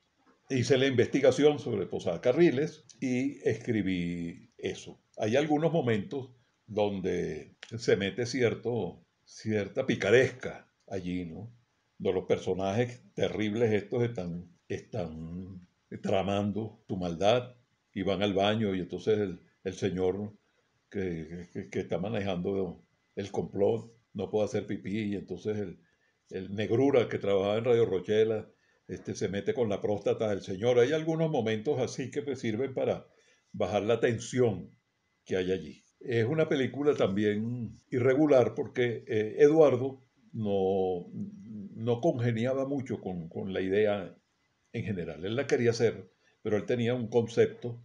hice la investigación sobre Posada Carriles y escribí eso. Hay algunos momentos donde se mete cierto, cierta picaresca allí, ¿no? De los personajes terribles estos están, están tramando tu maldad y van al baño y entonces el, el señor que, está manejando el complot, no puede hacer pipí, y entonces el, negrura que trabajaba en Radio Rochela este, se mete con la próstata del señor. Hay algunos momentos así que me sirven para bajar la tensión que hay allí. Es una película también irregular porque eh, Eduardo no, no congeniaba mucho con, con la idea en general. Él la quería hacer, pero él tenía un concepto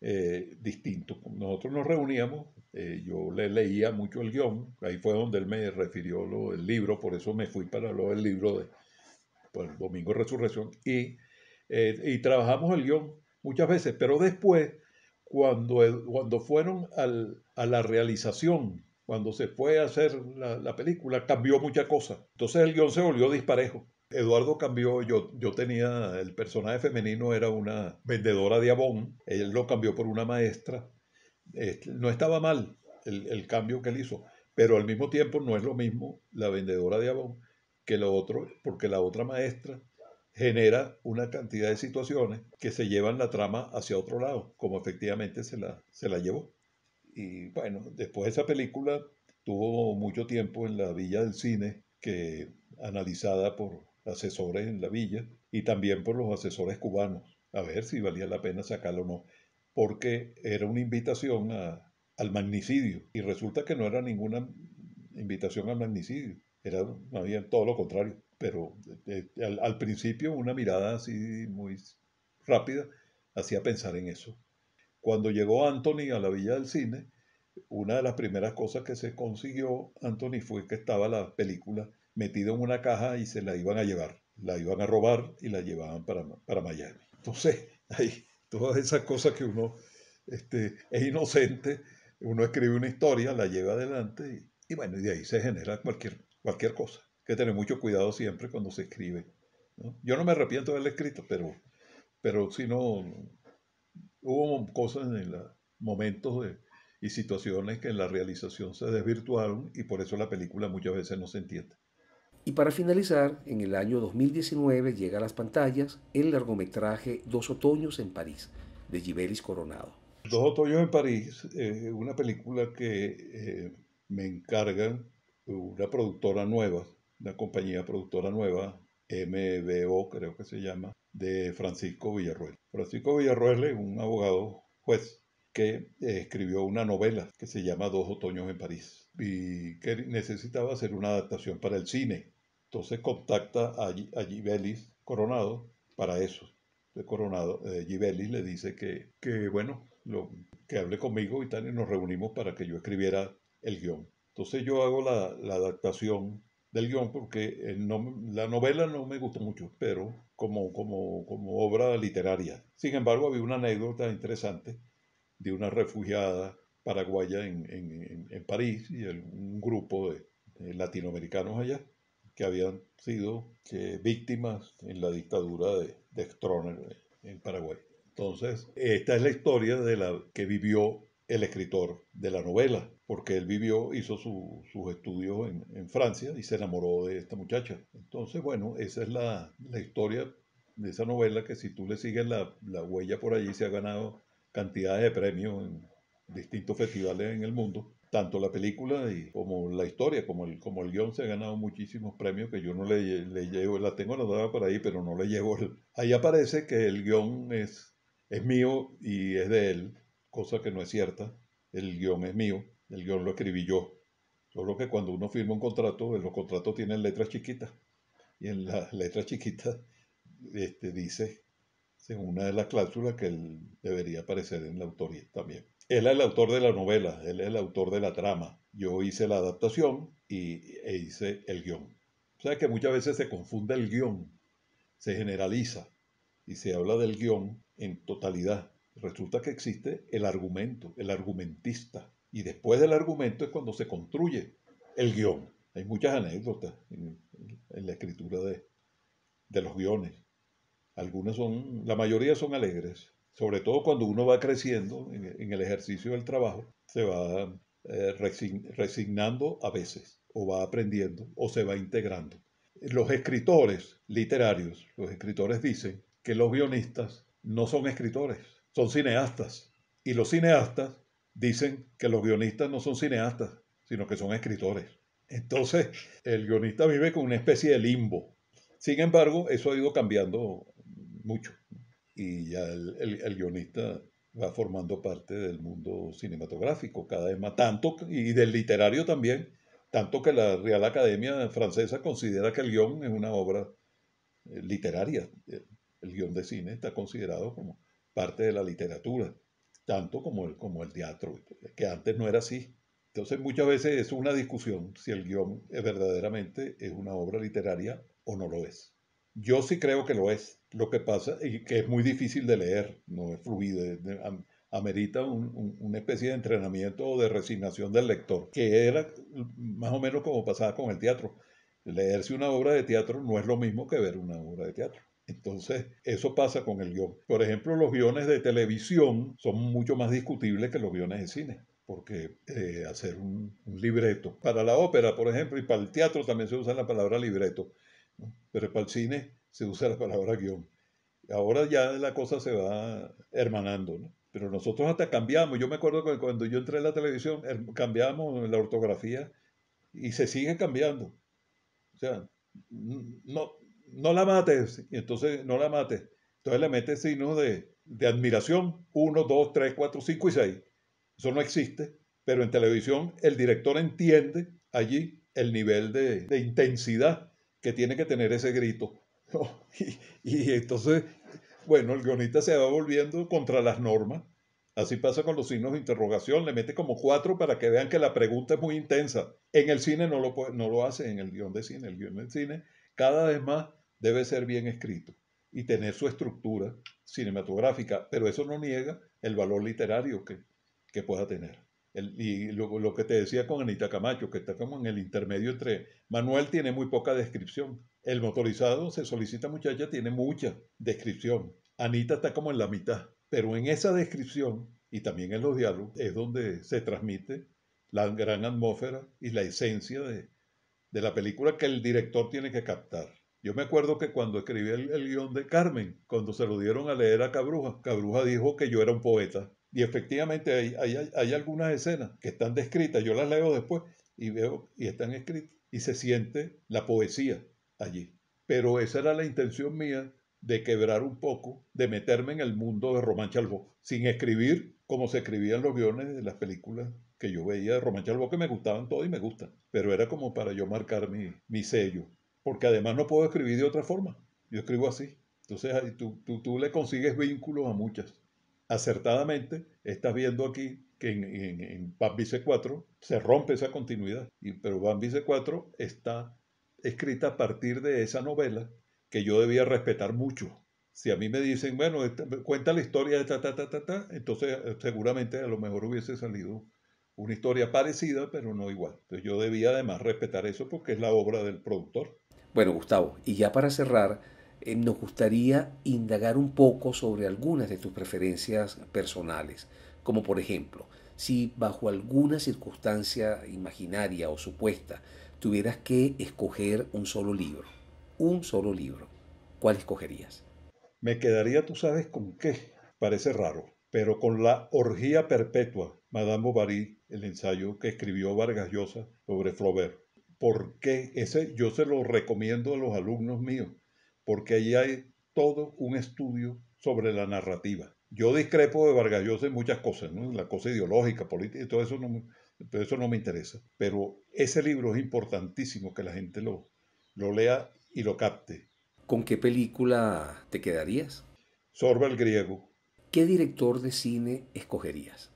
eh, distinto. Nosotros nos reuníamos, eh, yo le leía mucho el guión, ahí fue donde él me refirió el libro, por eso me fui para el libro de pues, Domingo Resurrección, y, eh, y trabajamos el guión muchas veces, pero después, cuando, cuando fueron a la realización, cuando se fue a hacer la, la película, cambió mucha cosa. Entonces el guión se volvió disparejo. Eduardo cambió, yo, yo tenía, el personaje femenino era una vendedora de abón, él lo cambió por una maestra. no estaba mal el, cambio que él hizo, pero al mismo tiempo no es lo mismo la vendedora de abón que lo otro, porque la otra maestra genera una cantidad de situaciones que se llevan la trama hacia otro lado, como efectivamente se la, se la llevó. Y bueno, después de esa película tuvo mucho tiempo en la Villa del Cine, que analizada por asesores en la villa y también por los asesores cubanos, a ver si valía la pena sacarlo o no, porque era una invitación al magnicidio y resulta que no era ninguna invitación al magnicidio, era bien todo lo contrario, pero eh, eh, al principio una mirada así muy rápida hacía pensar en eso. Cuando llegó Anthony a la villa del cine, una de las primeras cosas que se consiguió, Anthony, fue que estaba la película metido en una caja y se la iban a llevar, la iban a robar y la llevaban para, para Miami. Entonces, hay <laughs> todas esas cosas que uno este, es inocente, uno escribe una historia, la lleva adelante y, bueno, y de ahí se genera cualquier, cualquier cosa. Hay que tener mucho cuidado siempre cuando se escribe. Yo no me arrepiento de haber escrito, pero, pero si no, hubo cosas en los momentos y situaciones que en la realización se desvirtuaron y por eso la película muchas veces no se entiende. Y para finalizar, en el año 2019 llega a las pantallas el largometraje Dos otoños en París, de Gibelis Coronado. Dos otoños en París es eh, una película que eh, me encarga una productora nueva, una compañía productora nueva, MBO creo que se llama, de Francisco Villarroel. Francisco Villarruel, es un abogado juez que eh, escribió una novela que se llama Dos otoños en París y que necesitaba hacer una adaptación para el cine. Entonces contacta a, a Gibelis Coronado para eso. De Coronado, eh, Gibelis le dice que, que bueno, lo, que hable conmigo y tal, nos reunimos para que yo escribiera el guión. Entonces yo hago la, la adaptación del guión porque eh, no, la novela no me gustó mucho, pero como, como, como obra literaria. Sin embargo, había una anécdota interesante de una refugiada paraguaya en, París y un grupo de, latinoamericanos allá que habían sido víctimas en la dictadura de, de Stroner en Paraguay. Entonces, esta es la historia de la que vivió el escritor de la novela, porque él vivió, hizo sus estudios en, Francia y se enamoró de esta muchacha. Entonces, bueno, esa es la, historia de esa novela que si tú le sigues la, la, huella por allí se ha ganado cantidades de premios en, distintos festivales en el mundo. Tanto la película y como la historia, como el, como el guión se ha ganado muchísimos premios que yo no le, llevo, la tengo anotada por ahí, pero no le llevo. ahí aparece que el guión es, es mío y es de él, cosa que no es cierta. El guión es mío, el guión lo escribí yo. Solo que cuando uno firma un contrato, los contratos tienen letras chiquitas. Y en las letras chiquitas este, dice, según una de las cláusulas, que él debería aparecer en la autoría también. Él es el autor de la novela, él es el autor de la trama. Yo hice la adaptación y, e hice el guión. O sea que muchas veces se confunde el guión, se generaliza y se habla del guión en totalidad. Resulta que existe el argumento, el argumentista. Y después del argumento es cuando se construye el guión. Hay muchas anécdotas en, la escritura de, de los guiones. Algunas son, la mayoría son alegres, sobre todo cuando uno va creciendo en, e, el ejercicio del trabajo, se va eh, resignando a veces, o va aprendiendo, o se va integrando. Los escritores literarios, los escritores dicen que los guionistas no son escritores, son cineastas. Y los cineastas dicen que los guionistas no son cineastas, sino que son escritores. Entonces, el guionista vive con una especie de limbo. Sin embargo, eso ha ido cambiando mucho y ya el, guionista va formando parte del mundo cinematográfico cada vez más, tanto y del literario también, tanto que la Real Academia Francesa considera que el guión es una obra eh, literaria. Eh, el guión de cine está considerado como parte de la literatura, tanto como el, como el teatro, que antes no era así. Entonces muchas veces es una discusión si el guión verdaderamente es una obra literaria o no lo es. Yo sí creo que lo es. Lo que pasa y que es muy difícil de leer, no es fluido. amerita un, una especie de entrenamiento o de resignación del lector, que era más o menos como pasaba con el teatro. Leerse una obra de teatro no es lo mismo que ver una obra de teatro. Entonces, eso pasa con el guión. Por ejemplo, los guiones de televisión son mucho más discutibles que los guiones de cine, porque eh, hacer un libreto para la ópera, por ejemplo, y para el teatro también se usa la palabra libreto pero para el cine se usa la palabra guión. Ahora ya la cosa se va hermanando, Pero nosotros hasta cambiamos. Yo me acuerdo que cuando yo entré en la televisión, cambiamos la ortografía y se sigue cambiando. O sea, no, no la mates, entonces no la mates. Entonces le metes signos de, admiración, 1, 2, 3, cuatro 5 y 6. Eso no existe, pero en televisión el director entiende allí el nivel de, de intensidad que tiene que tener ese grito. <laughs> Y, entonces, bueno, el guionista se va volviendo contra las normas. Así pasa con los signos de interrogación, le mete como cuatro para que vean que la pregunta es muy intensa. En el cine no lo, no lo hace, en el guión de cine, el guión del cine cada vez más debe ser bien escrito y tener su estructura cinematográfica, pero eso no niega el valor literario que pueda tener y lo, que te decía con Anita Camacho, que está como en el intermedio entre Manuel tiene muy poca descripción. El motorizado se solicita muchacha tiene mucha descripción. Anita está como en la mitad. Pero en esa descripción y también en los diálogos es donde se transmite la gran atmósfera y la esencia de, la película que el director tiene que captar. Yo me acuerdo que cuando escribí el, el guión de Carmen, cuando se lo dieron a leer a Cabruja, Cabruja dijo que yo era un poeta y efectivamente hay, hay, algunas escenas que están descritas, yo las leo después y veo, y están escritas, y se siente la poesía allí. Pero esa era la intención mía de quebrar un poco, de meterme en el mundo de Román Chalbó, sin escribir como se escribían los guiones de las películas que yo veía de Román Chalbó, que me gustaban todo y me gustan, pero era como para yo marcar mi, sello, porque además no puedo escribir de otra forma, yo escribo así. Entonces tú, tú, tú le consigues vínculos a muchas acertadamente estás viendo aquí que en, en, 4 se rompe esa continuidad, y, pero Bambi C4 está escrita a partir de esa novela que yo debía respetar mucho. Si a mí me dicen, bueno, cuenta la historia de ta, ta, ta, ta, entonces eh, seguramente a lo mejor hubiese salido una historia parecida, pero no igual. Entonces yo debía además respetar eso porque es la obra del productor. Bueno, Gustavo, y ya para cerrar, eh, nos gustaría indagar un poco sobre algunas de tus preferencias personales, como por ejemplo, si bajo alguna circunstancia imaginaria o supuesta tuvieras que escoger un solo libro, un solo libro, ¿cuál escogerías? Me quedaría, tú sabes, con qué, parece raro, pero con la orgía perpetua, Madame Bovary, el ensayo que escribió Vargas Llosa sobre Flaubert. ¿Por qué? Ese yo se lo recomiendo a los alumnos míos porque ahí hay todo un estudio sobre la narrativa. Yo discrepo de Vargas Llosa en muchas cosas, ¿no? la cosa ideológica, política, todo eso no, pero eso no me interesa. Pero ese libro es importantísimo que la gente lo, lo lea y lo capte. ¿Con qué película te quedarías? Sorba el griego. ¿Qué director de cine escogerías?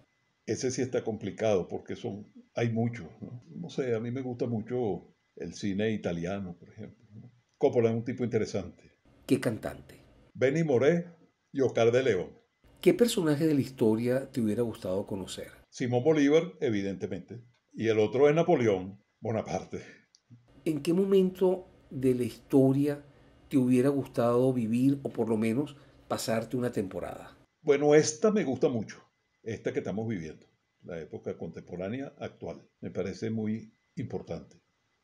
Ese sí está complicado porque son, hay muchos. no sé, a mí me gusta mucho el cine italiano, por ejemplo. Coppola es un tipo interesante. ¿Qué cantante? Benny Moré y Oscar de León. ¿Qué personaje de la historia te hubiera gustado conocer? Simón Bolívar, evidentemente. Y el otro es Napoleón Bonaparte. ¿En qué momento de la historia te hubiera gustado vivir o por lo menos pasarte una temporada? Bueno, esta me gusta mucho, esta que estamos viviendo, la época contemporánea actual. Me parece muy importante.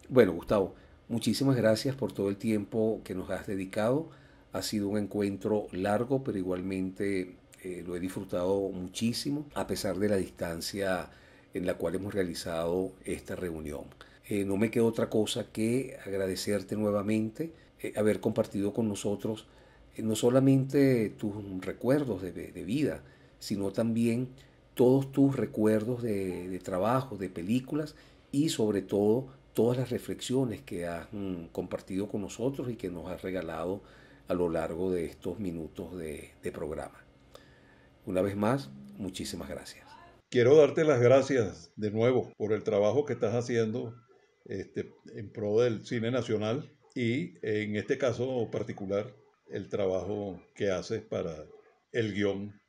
Bueno, Gustavo, Muchísimas gracias por todo el tiempo que nos has dedicado. Ha sido un encuentro largo, pero igualmente eh, lo he disfrutado muchísimo, a pesar de la distancia en la cual hemos realizado esta reunión. Eh, no me queda otra cosa que agradecerte nuevamente eh, haber compartido con nosotros no solamente tus recuerdos de, vida, sino también todos tus recuerdos de, de trabajo, de películas y sobre todo todas las reflexiones que has mm, compartido con nosotros y que nos has regalado a lo largo de estos minutos de, programa. Una vez más, muchísimas gracias. Quiero darte las gracias de nuevo por el trabajo que estás haciendo este, en pro del cine nacional y en este caso particular el trabajo que haces para el guión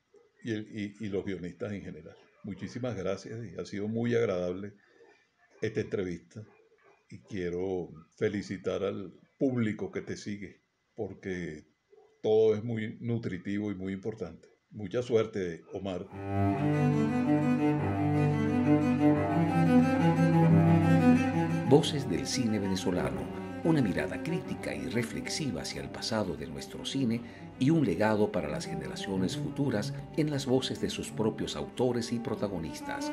y, y, los guionistas en general. Muchísimas gracias y ha sido muy agradable esta entrevista y quiero felicitar al público que te sigue porque todo es muy nutritivo y muy importante. Mucha suerte, Omar. Voces del cine venezolano, una mirada crítica y reflexiva hacia el pasado de nuestro cine y un legado para las generaciones futuras en las voces de sus propios autores y protagonistas.